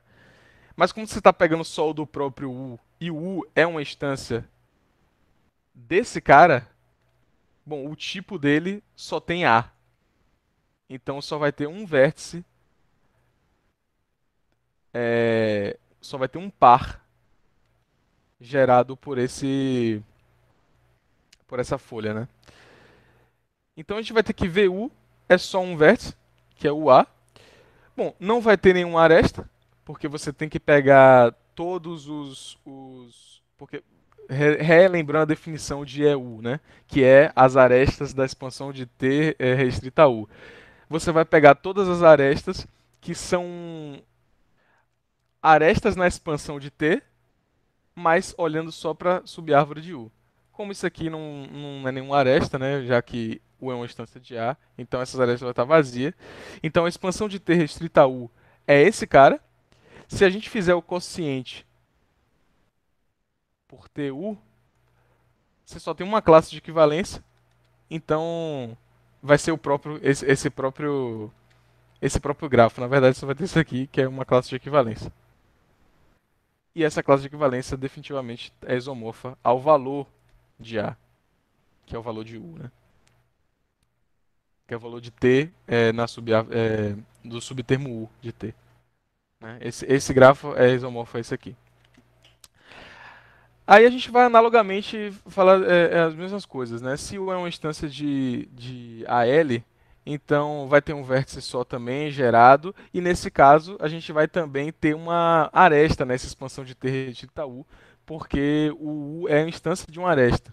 Mas como você está pegando só o do próprio U e o U é uma instância desse cara, bom, o tipo dele só tem A. Então só vai ter um vértice, é, só vai ter um par gerado por esse por essa folha, né? Então a gente vai ter que VU é só um vértice, que é o A. Bom, não vai ter nenhuma aresta, porque você tem que pegar todos os, os porque relembrando a definição de EU, né? que é as arestas da expansão de T é, restrita a U você vai pegar todas as arestas que são arestas na expansão de T, mas olhando só para subárvore de U. Como isso aqui não, não é nenhuma aresta, né, já que U é uma instância de A, então essas arestas vão estar vazias. Então a expansão de T restrita a U é esse cara. Se a gente fizer o quociente por TU, você só tem uma classe de equivalência. Então, vai ser o próprio esse, esse próprio esse próprio grafo. Na verdade, só vai ter isso aqui, que é uma classe de equivalência. E essa classe de equivalência definitivamente é isomorfa ao valor de A, que é o valor de U, né? Que é o valor de T é, na sub, é, do subtermo U de T. Né? Esse, esse grafo é isomorfo a é esse aqui. Aí a gente vai analogamente falar é, é as mesmas coisas, né? Se U é uma instância de, de AL, então vai ter um vértice só também gerado, e nesse caso a gente vai também ter uma aresta nessa né? expansão de T de Itaú, porque o U é a instância de uma aresta.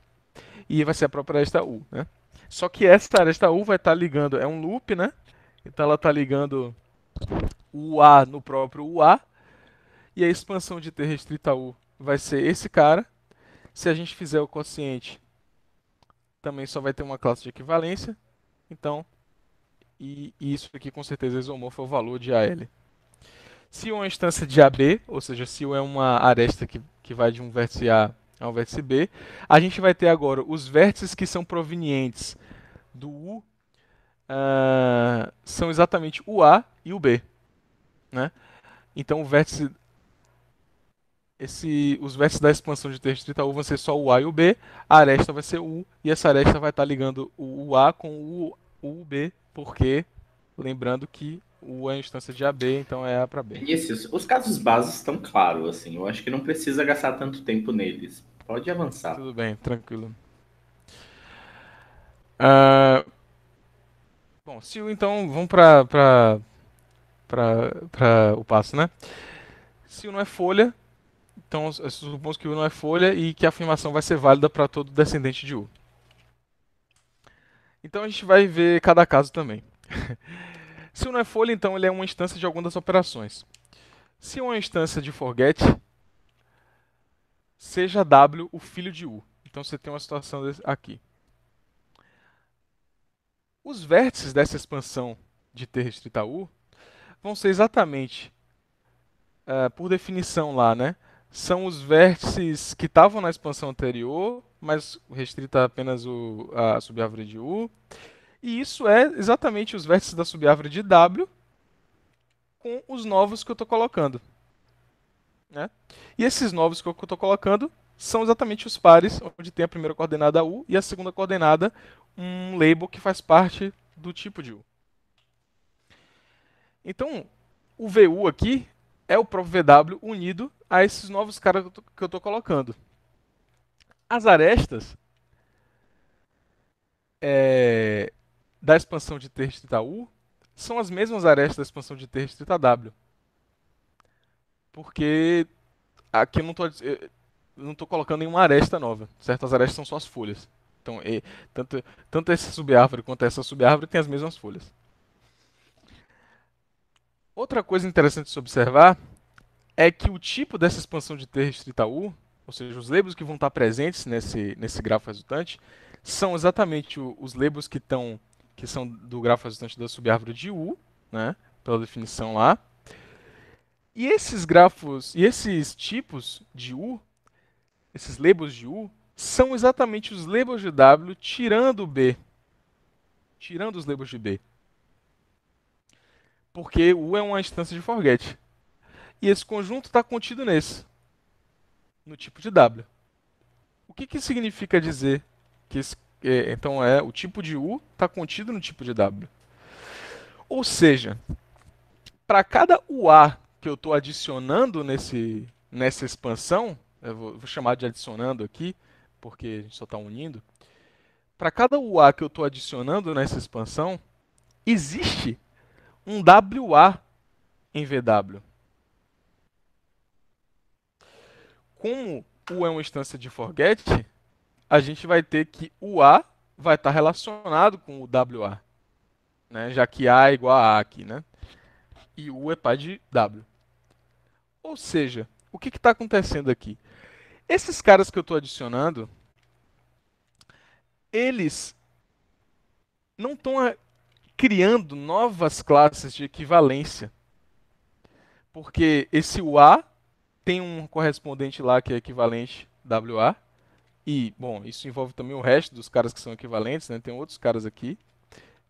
E vai ser a própria aresta U, né? Só que essa aresta U vai estar tá ligando, é um loop, né? Então ela está ligando o A no próprio UA, e a expansão de T restrita U vai ser esse cara. Se a gente fizer o consciente, também só vai ter uma classe de equivalência. Então, e isso aqui com certeza isomorfa o valor de AL. Se uma instância de AB, ou seja, se o é uma aresta que, que vai de um vértice A ao vértice B, a gente vai ter agora os vértices que são provenientes do U, uh, são exatamente o A e o B. Né? Então, o vértice esse, os vértices da expansão de ter de U vão ser só o A e o B, a aresta vai ser U, e essa aresta vai estar tá ligando o A com o, o B, porque, lembrando que U é a instância de AB, então é A para B. os casos básicos estão claros, assim, eu acho que não precisa gastar tanto tempo neles. Pode avançar. Tudo bem, tranquilo. Uh, bom, se então, vamos para o passo, né? Se não é folha, então, supomos que U não é folha e que a afirmação vai ser válida para todo descendente de U. Então, a gente vai ver cada caso também. Se U não é folha, então ele é uma instância de alguma das operações. Se U é uma instância de forget, seja W o filho de U. Então, você tem uma situação aqui. Os vértices dessa expansão de T restrita a U vão ser exatamente, uh, por definição lá, né? são os vértices que estavam na expansão anterior, mas restrita apenas o, a subárvore de U. E isso é exatamente os vértices da subárvore de W com os novos que eu estou colocando. Né? E esses novos que eu estou colocando são exatamente os pares onde tem a primeira coordenada U e a segunda coordenada um label que faz parte do tipo de U. Então, o VU aqui é o próprio VW unido a esses novos caras que, que eu tô colocando. As arestas é, da expansão de T U são as mesmas arestas da expansão de T W. Porque aqui eu não tô, eu não tô colocando nenhuma aresta nova, certo? As arestas são só as folhas. Então, e, tanto, tanto essa subárvore quanto essa subárvore têm as mesmas folhas. Outra coisa interessante de se observar é que o tipo dessa expansão de T restrita U, ou seja, os labels que vão estar presentes nesse, nesse grafo resultante, são exatamente o, os labels que, tão, que são do grafo resultante da subárvore de U, né, pela definição lá. E esses grafos, e esses tipos de U, esses labels de U, são exatamente os labels de W tirando o B. Tirando os labels de B. Porque U é uma instância de forget. E esse conjunto está contido nesse, no tipo de W. O que, que significa dizer que esse, é, então é o tipo de U está contido no tipo de W? Ou seja, para cada UA que eu estou adicionando nesse, nessa expansão, eu vou, vou chamar de adicionando aqui, porque a gente só está unindo. Para cada UA que eu estou adicionando nessa expansão, existe um WA em VW. como o é uma instância de forget, a gente vai ter que o A vai estar relacionado com o WA, né? já que A é igual a A aqui, né? e U é pai de W. Ou seja, o que está acontecendo aqui? Esses caras que eu estou adicionando, eles não estão eh, criando novas classes de equivalência. Porque esse A tem um correspondente lá que é equivalente WA. E, bom, isso envolve também o resto dos caras que são equivalentes, né? Tem outros caras aqui,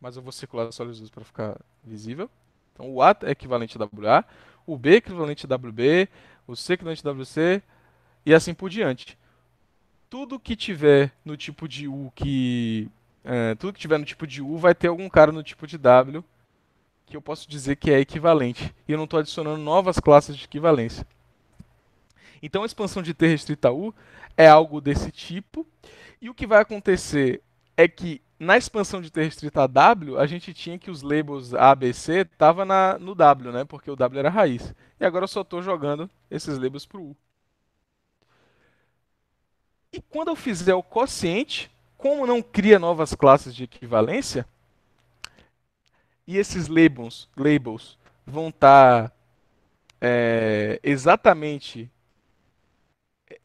mas eu vou circular só os dois para ficar visível. Então, o A é equivalente a WA, o B é equivalente a WB, o C é equivalente a WC e assim por diante. Tudo que tiver no tipo de U que é, tudo que tiver no tipo de U vai ter algum cara no tipo de W que eu posso dizer que é equivalente. E eu não estou adicionando novas classes de equivalência. Então a expansão de T restrita a U é algo desse tipo. E o que vai acontecer é que na expansão de T restrita a W, a gente tinha que os labels A, B, C estavam no W, né? Porque o W era raiz. E agora eu só estou jogando esses labels para o U. E quando eu fizer o quociente, como não cria novas classes de equivalência, e esses labels, labels vão tá, estar eh, é, exatamente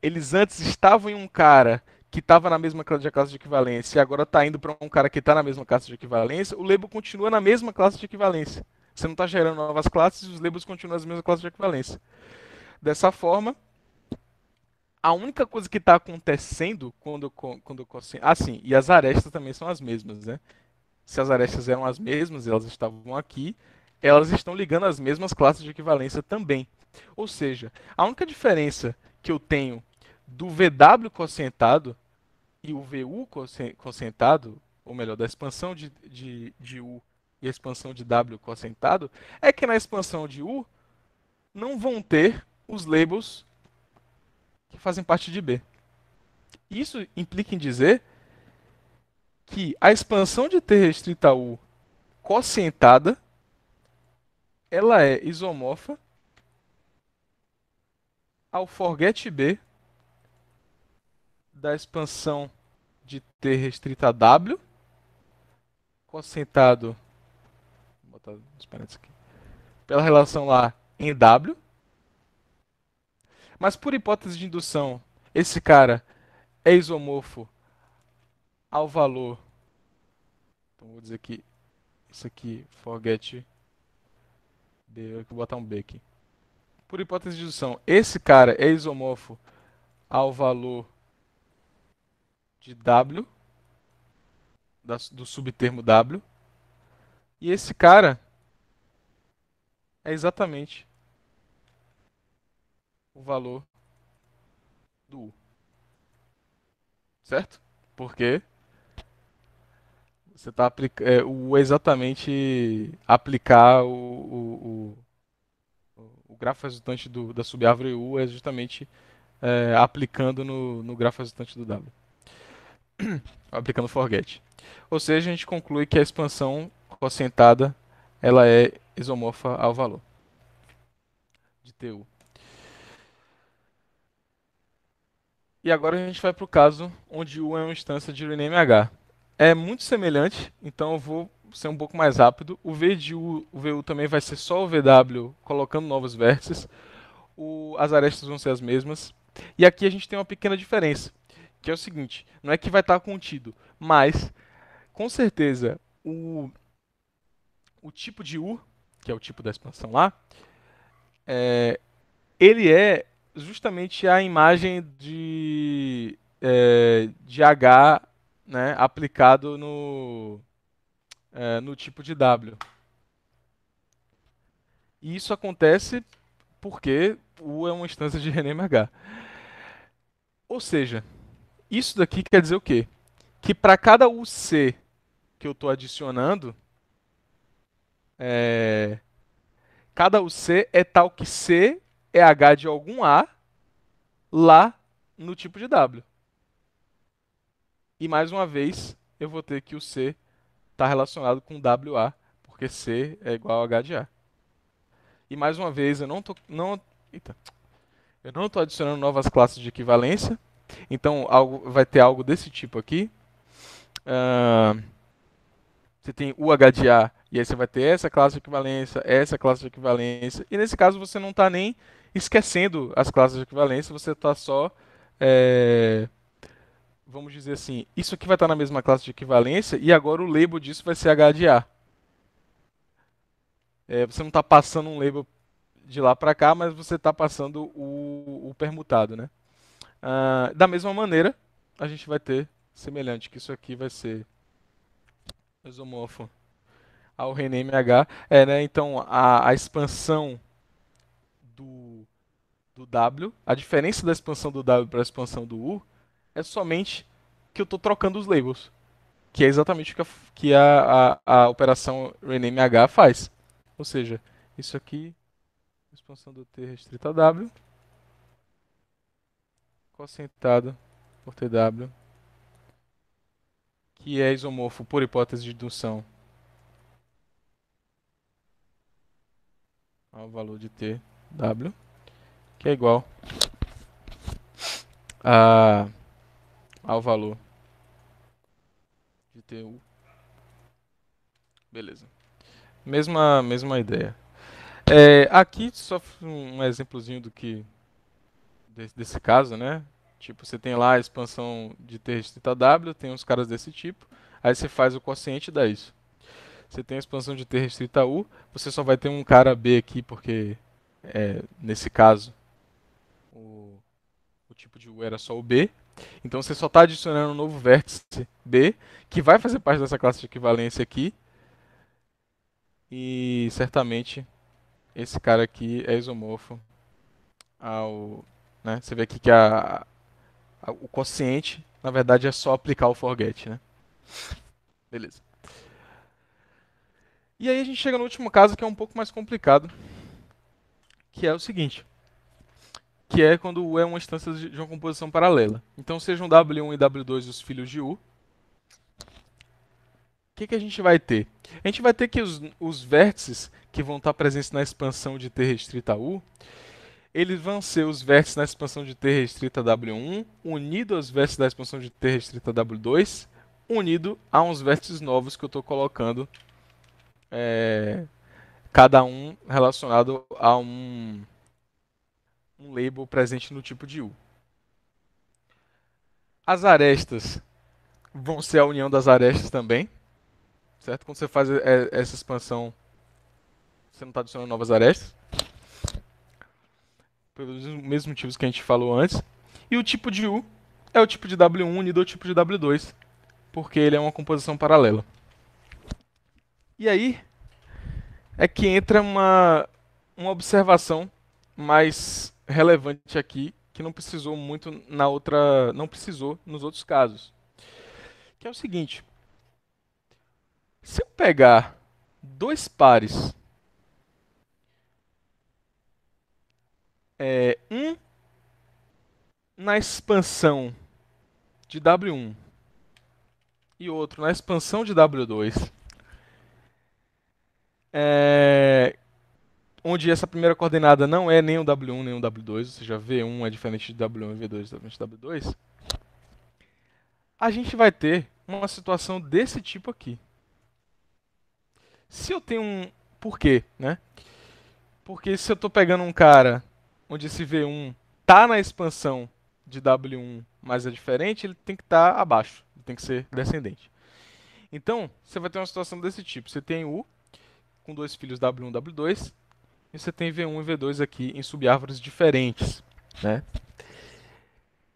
eles antes estavam em um cara que estava na mesma classe de equivalência e agora está indo para um cara que está na mesma classe de equivalência, o label continua na mesma classe de equivalência. Você não está gerando novas classes, os labels continuam nas mesmas classes de equivalência. Dessa forma, a única coisa que está acontecendo quando quando assim, ah, e as arestas também são as mesmas, né? Se as arestas eram as mesmas, elas estavam aqui, elas estão ligando as mesmas classes de equivalência também. Ou seja, a única diferença que eu tenho do VW concentrado e o VU concentrado ou melhor, da expansão de, de, de U e a expansão de W concentrado é que na expansão de U não vão ter os labels que fazem parte de B. Isso implica em dizer que a expansão de T restrita a U cossentada ela é isomorfa ao forget B da expansão de T restrita a W, concentrado vou botar os parênteses aqui, pela relação lá em W. Mas por hipótese de indução, esse cara é isomorfo ao valor. Então vou dizer que isso aqui forget B, eu vou botar um B aqui por hipótese de dedução, esse cara é isomorfo ao valor de W, da, do subtermo W, e esse cara é exatamente o valor do U. Certo? Porque você está aplicando é, o é exatamente aplicar o, o, o grafo resultante do, da subárvore U é justamente é, aplicando no, no grafo resultante do W. aplicando forget. Ou seja, a gente conclui que a expansão quocientada ela é isomorfa ao valor de TU. E agora a gente vai para o caso onde U é uma instância de rename H. É muito semelhante, então eu vou ser um pouco mais rápido. O V de U, o VU também vai ser só o VW colocando novos vértices. O, as arestas vão ser as mesmas. E aqui a gente tem uma pequena diferença, que é o seguinte, não é que vai estar contido, mas com certeza o, o tipo de U, que é o tipo da expansão lá, é, ele é justamente a imagem de, é, de H né, aplicado no, eh, no tipo de W. E isso acontece porque U é uma instância de rename H. Ou seja, isso daqui quer dizer o quê? Que para cada UC que eu estou adicionando, é... cada UC é tal que C é H de algum A lá no tipo de W. E mais uma vez, eu vou ter que o C está relacionado com WA, porque C é igual a H de A. E mais uma vez, eu não tô, não, eita, eu não estou adicionando novas classes de equivalência, então algo, vai ter algo desse tipo aqui. Uh, você tem o H de A, e aí você vai ter essa classe de equivalência, essa classe de equivalência, e nesse caso você não está nem esquecendo as classes de equivalência, você está só é, vamos dizer assim, isso aqui vai estar na mesma classe de equivalência e agora o label disso vai ser h de É, você não está passando um label de lá para cá, mas você está passando o, o, permutado. Né? Ah, da mesma maneira, a gente vai ter semelhante, que isso aqui vai ser isomorfo ao rename H. É, né? Então, a, a expansão do, do W, a diferença da expansão do W para a expansão do U é somente que eu estou trocando os labels. Que é exatamente o que a, que a, a, a operação renameH faz. Ou seja, isso aqui, expansão do T restrita a W, cossentada por TW, que é isomorfo por hipótese de indução ao valor de TW, que é igual a ao valor de TU. Beleza. Mesma, mesma ideia. É, aqui só um exemplozinho do que desse, desse caso, né? Tipo, você tem lá a expansão de T restrita W, tem uns caras desse tipo, aí você faz o quociente e dá isso. Você tem a expansão de T restrita U, você só vai ter um cara B aqui, porque é, nesse caso o, o tipo de U era só o B, então você só está adicionando um novo vértice B, que vai fazer parte dessa classe de equivalência aqui. E certamente esse cara aqui é isomorfo ao. Né? Você vê aqui que a, a, o quociente, na verdade, é só aplicar o forget. Né? Beleza. E aí a gente chega no último caso que é um pouco mais complicado, que é o seguinte que é quando U é uma instância de uma composição paralela. Então sejam W1 e W2 os filhos de U. O que, que a gente vai ter? A gente vai ter que os, os vértices que vão estar presentes na expansão de T restrita a U, eles vão ser os vértices na expansão de T restrita W1, unido aos vértices da expansão de T restrita W2, unido a uns vértices novos que eu estou colocando, é, cada um relacionado a um um label presente no tipo de U. As arestas vão ser a união das arestas também, certo? Quando você faz é, essa expansão, você não está adicionando novas arestas. Pelos mesmos motivos que a gente falou antes. E o tipo de U é o tipo de W1 unido ao tipo de W2, porque ele é uma composição paralela. E aí é que entra uma, uma observação mais relevante aqui que não precisou muito na outra, não precisou nos outros casos. Que é o seguinte: se eu pegar dois pares, é, um na expansão de W1 e outro na expansão de W2, é, onde essa primeira coordenada não é nem o W1 nem o W2, ou seja, V1 é diferente de W1 e V2 é diferente de W2, a gente vai ter uma situação desse tipo aqui. Se eu tenho um... Por quê? Né? Porque se eu estou pegando um cara onde esse V1 está na expansão de W1, mas é diferente, ele tem que estar tá abaixo, tem que ser descendente. Então, você vai ter uma situação desse tipo. Você tem U com dois filhos W1 W2, e você tem V1 e V2 aqui em subárvores diferentes. Né?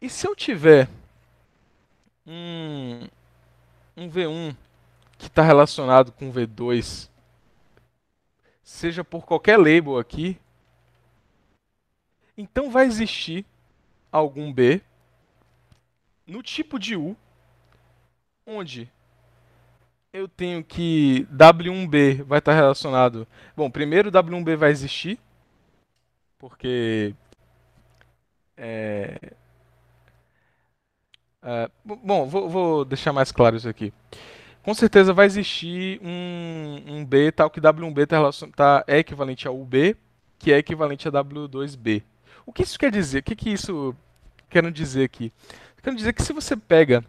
E se eu tiver um, um V1 que está relacionado com V2, seja por qualquer label aqui, então vai existir algum B no tipo de U onde eu tenho que W1B vai estar relacionado. Bom, primeiro W1B vai existir, porque. É, é, bom, vou, vou, deixar mais claro isso aqui. Com certeza vai existir um, um B tal que W1B tá relacion, tá, é equivalente a UB, que é equivalente a W2B. O que isso quer dizer? O que, que isso quer dizer aqui? Quero dizer que se você pega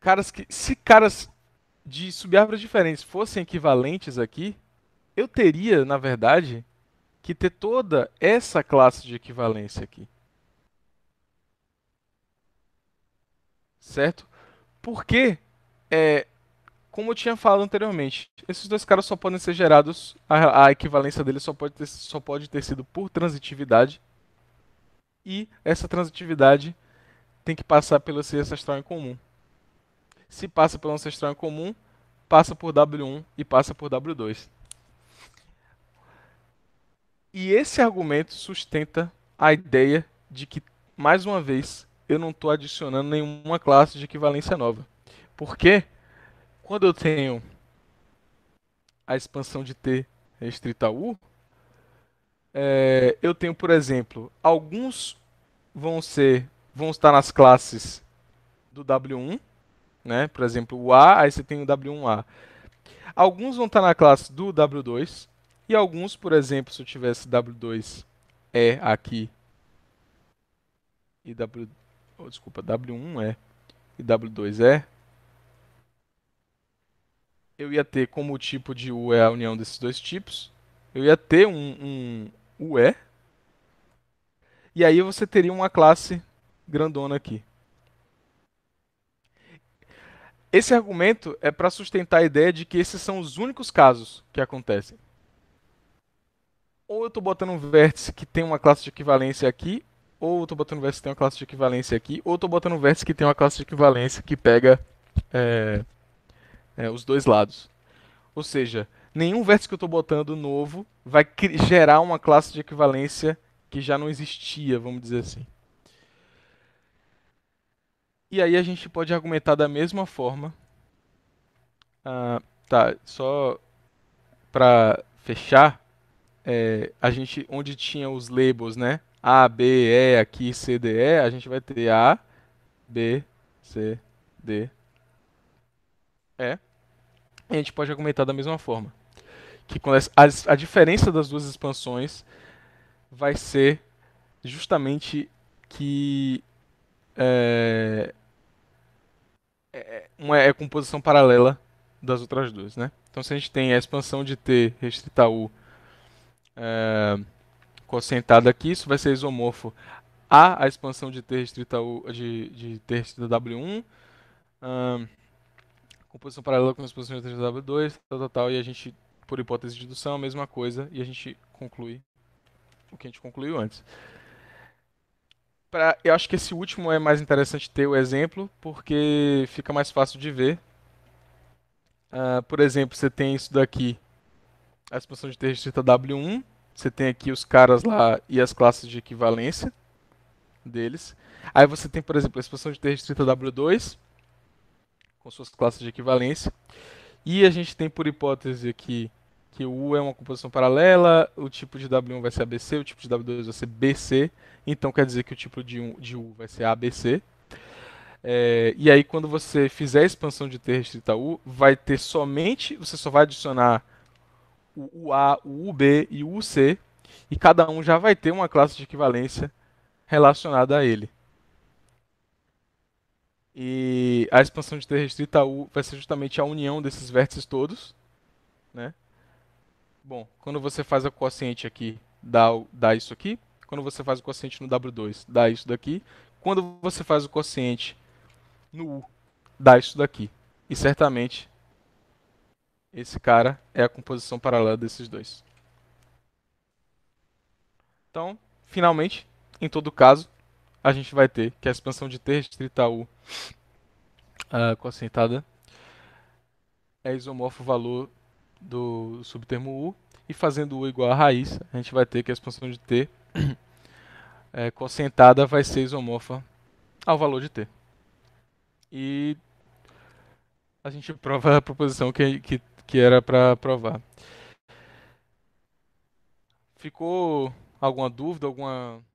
caras que. Se caras de subárvores diferentes fossem equivalentes aqui, eu teria, na verdade, que ter toda essa classe de equivalência aqui. Certo? Porque, é, como eu tinha falado anteriormente, esses dois caras só podem ser gerados, a, a equivalência deles só pode, ter, só pode ter sido por transitividade. E essa transitividade tem que passar pelo C ancestral em comum se passa pelo ancestral em comum, passa por W1 e passa por W2. E esse argumento sustenta a ideia de que, mais uma vez, eu não estou adicionando nenhuma classe de equivalência nova. Porque quando eu tenho a expansão de T restrita a U, é, eu tenho, por exemplo, alguns vão ser vão estar nas classes do W1 né? Por exemplo, o A, aí você tem o W1A. Alguns vão estar tá na classe do W2 e alguns, por exemplo, se eu tivesse W2E é aqui e W, oh, desculpa, W1E é, e W2E, é, eu ia ter como o tipo de U é a união desses dois tipos, eu ia ter um, um UE, e aí você teria uma classe grandona aqui. Esse argumento é para sustentar a ideia de que esses são os únicos casos que acontecem. Ou eu estou botando um vértice que tem uma classe de equivalência aqui, ou eu estou botando um vértice que tem uma classe de equivalência aqui, ou eu estou botando um vértice que tem uma classe de equivalência que pega é, é, os dois lados. Ou seja, nenhum vértice que eu estou botando novo vai gerar uma classe de equivalência que já não existia, vamos dizer assim. E aí a gente pode argumentar da mesma forma. Ah, tá, só para fechar, é, a gente onde tinha os labels, né? A, B, E, aqui, C, D, E, a gente vai ter A, B, C, D, E. E a gente pode argumentar da mesma forma. Que a, a diferença das duas expansões vai ser justamente que é, é, é, uma é composição paralela das outras duas, né? Então se a gente tem a expansão de T restrita U é, aqui, isso vai ser isomorfo a a expansão de T restrita U, de, de T restrita W1, um, composição paralela com a expansão de T restrita W2, tal, tal, tal, e a gente, por hipótese de dedução a mesma coisa, e a gente conclui o que a gente concluiu antes pra, eu acho que esse último é mais interessante ter o exemplo, porque fica mais fácil de ver. Uh, por exemplo, você tem isso daqui, a expansão de ter restrita W1. Você tem aqui os caras lá e as classes de equivalência deles. Aí você tem, por exemplo, a expansão de ter restrita W2, com suas classes de equivalência. E a gente tem, por hipótese aqui, que o U é uma composição paralela, o tipo de W1 vai ser ABC, o tipo de W2 vai ser BC, então quer dizer que o tipo de, um, de U vai ser ABC. É, e aí quando você fizer a expansão de T restrita U, vai ter somente, você só vai adicionar o UA, o UB e o UC, e cada um já vai ter uma classe de equivalência relacionada a ele. E a expansão de T restrita U vai ser justamente a união desses vértices todos, né? Bom, quando você faz o quociente aqui, dá, dá isso aqui. Quando você faz o quociente no W2, dá isso daqui. Quando você faz o quociente no U, dá isso daqui. E certamente esse cara é a composição paralela desses dois. Então, finalmente, em todo caso, a gente vai ter que a expansão de T restrita a U uh, ah, quocientada é isomorfo valor do subtermo U. E fazendo U igual a raiz, a gente vai ter que a expansão de T é, eh, cocentada vai ser isomorfa ao valor de T. E a gente prova a proposição que, que, que era para provar. Ficou alguma dúvida, alguma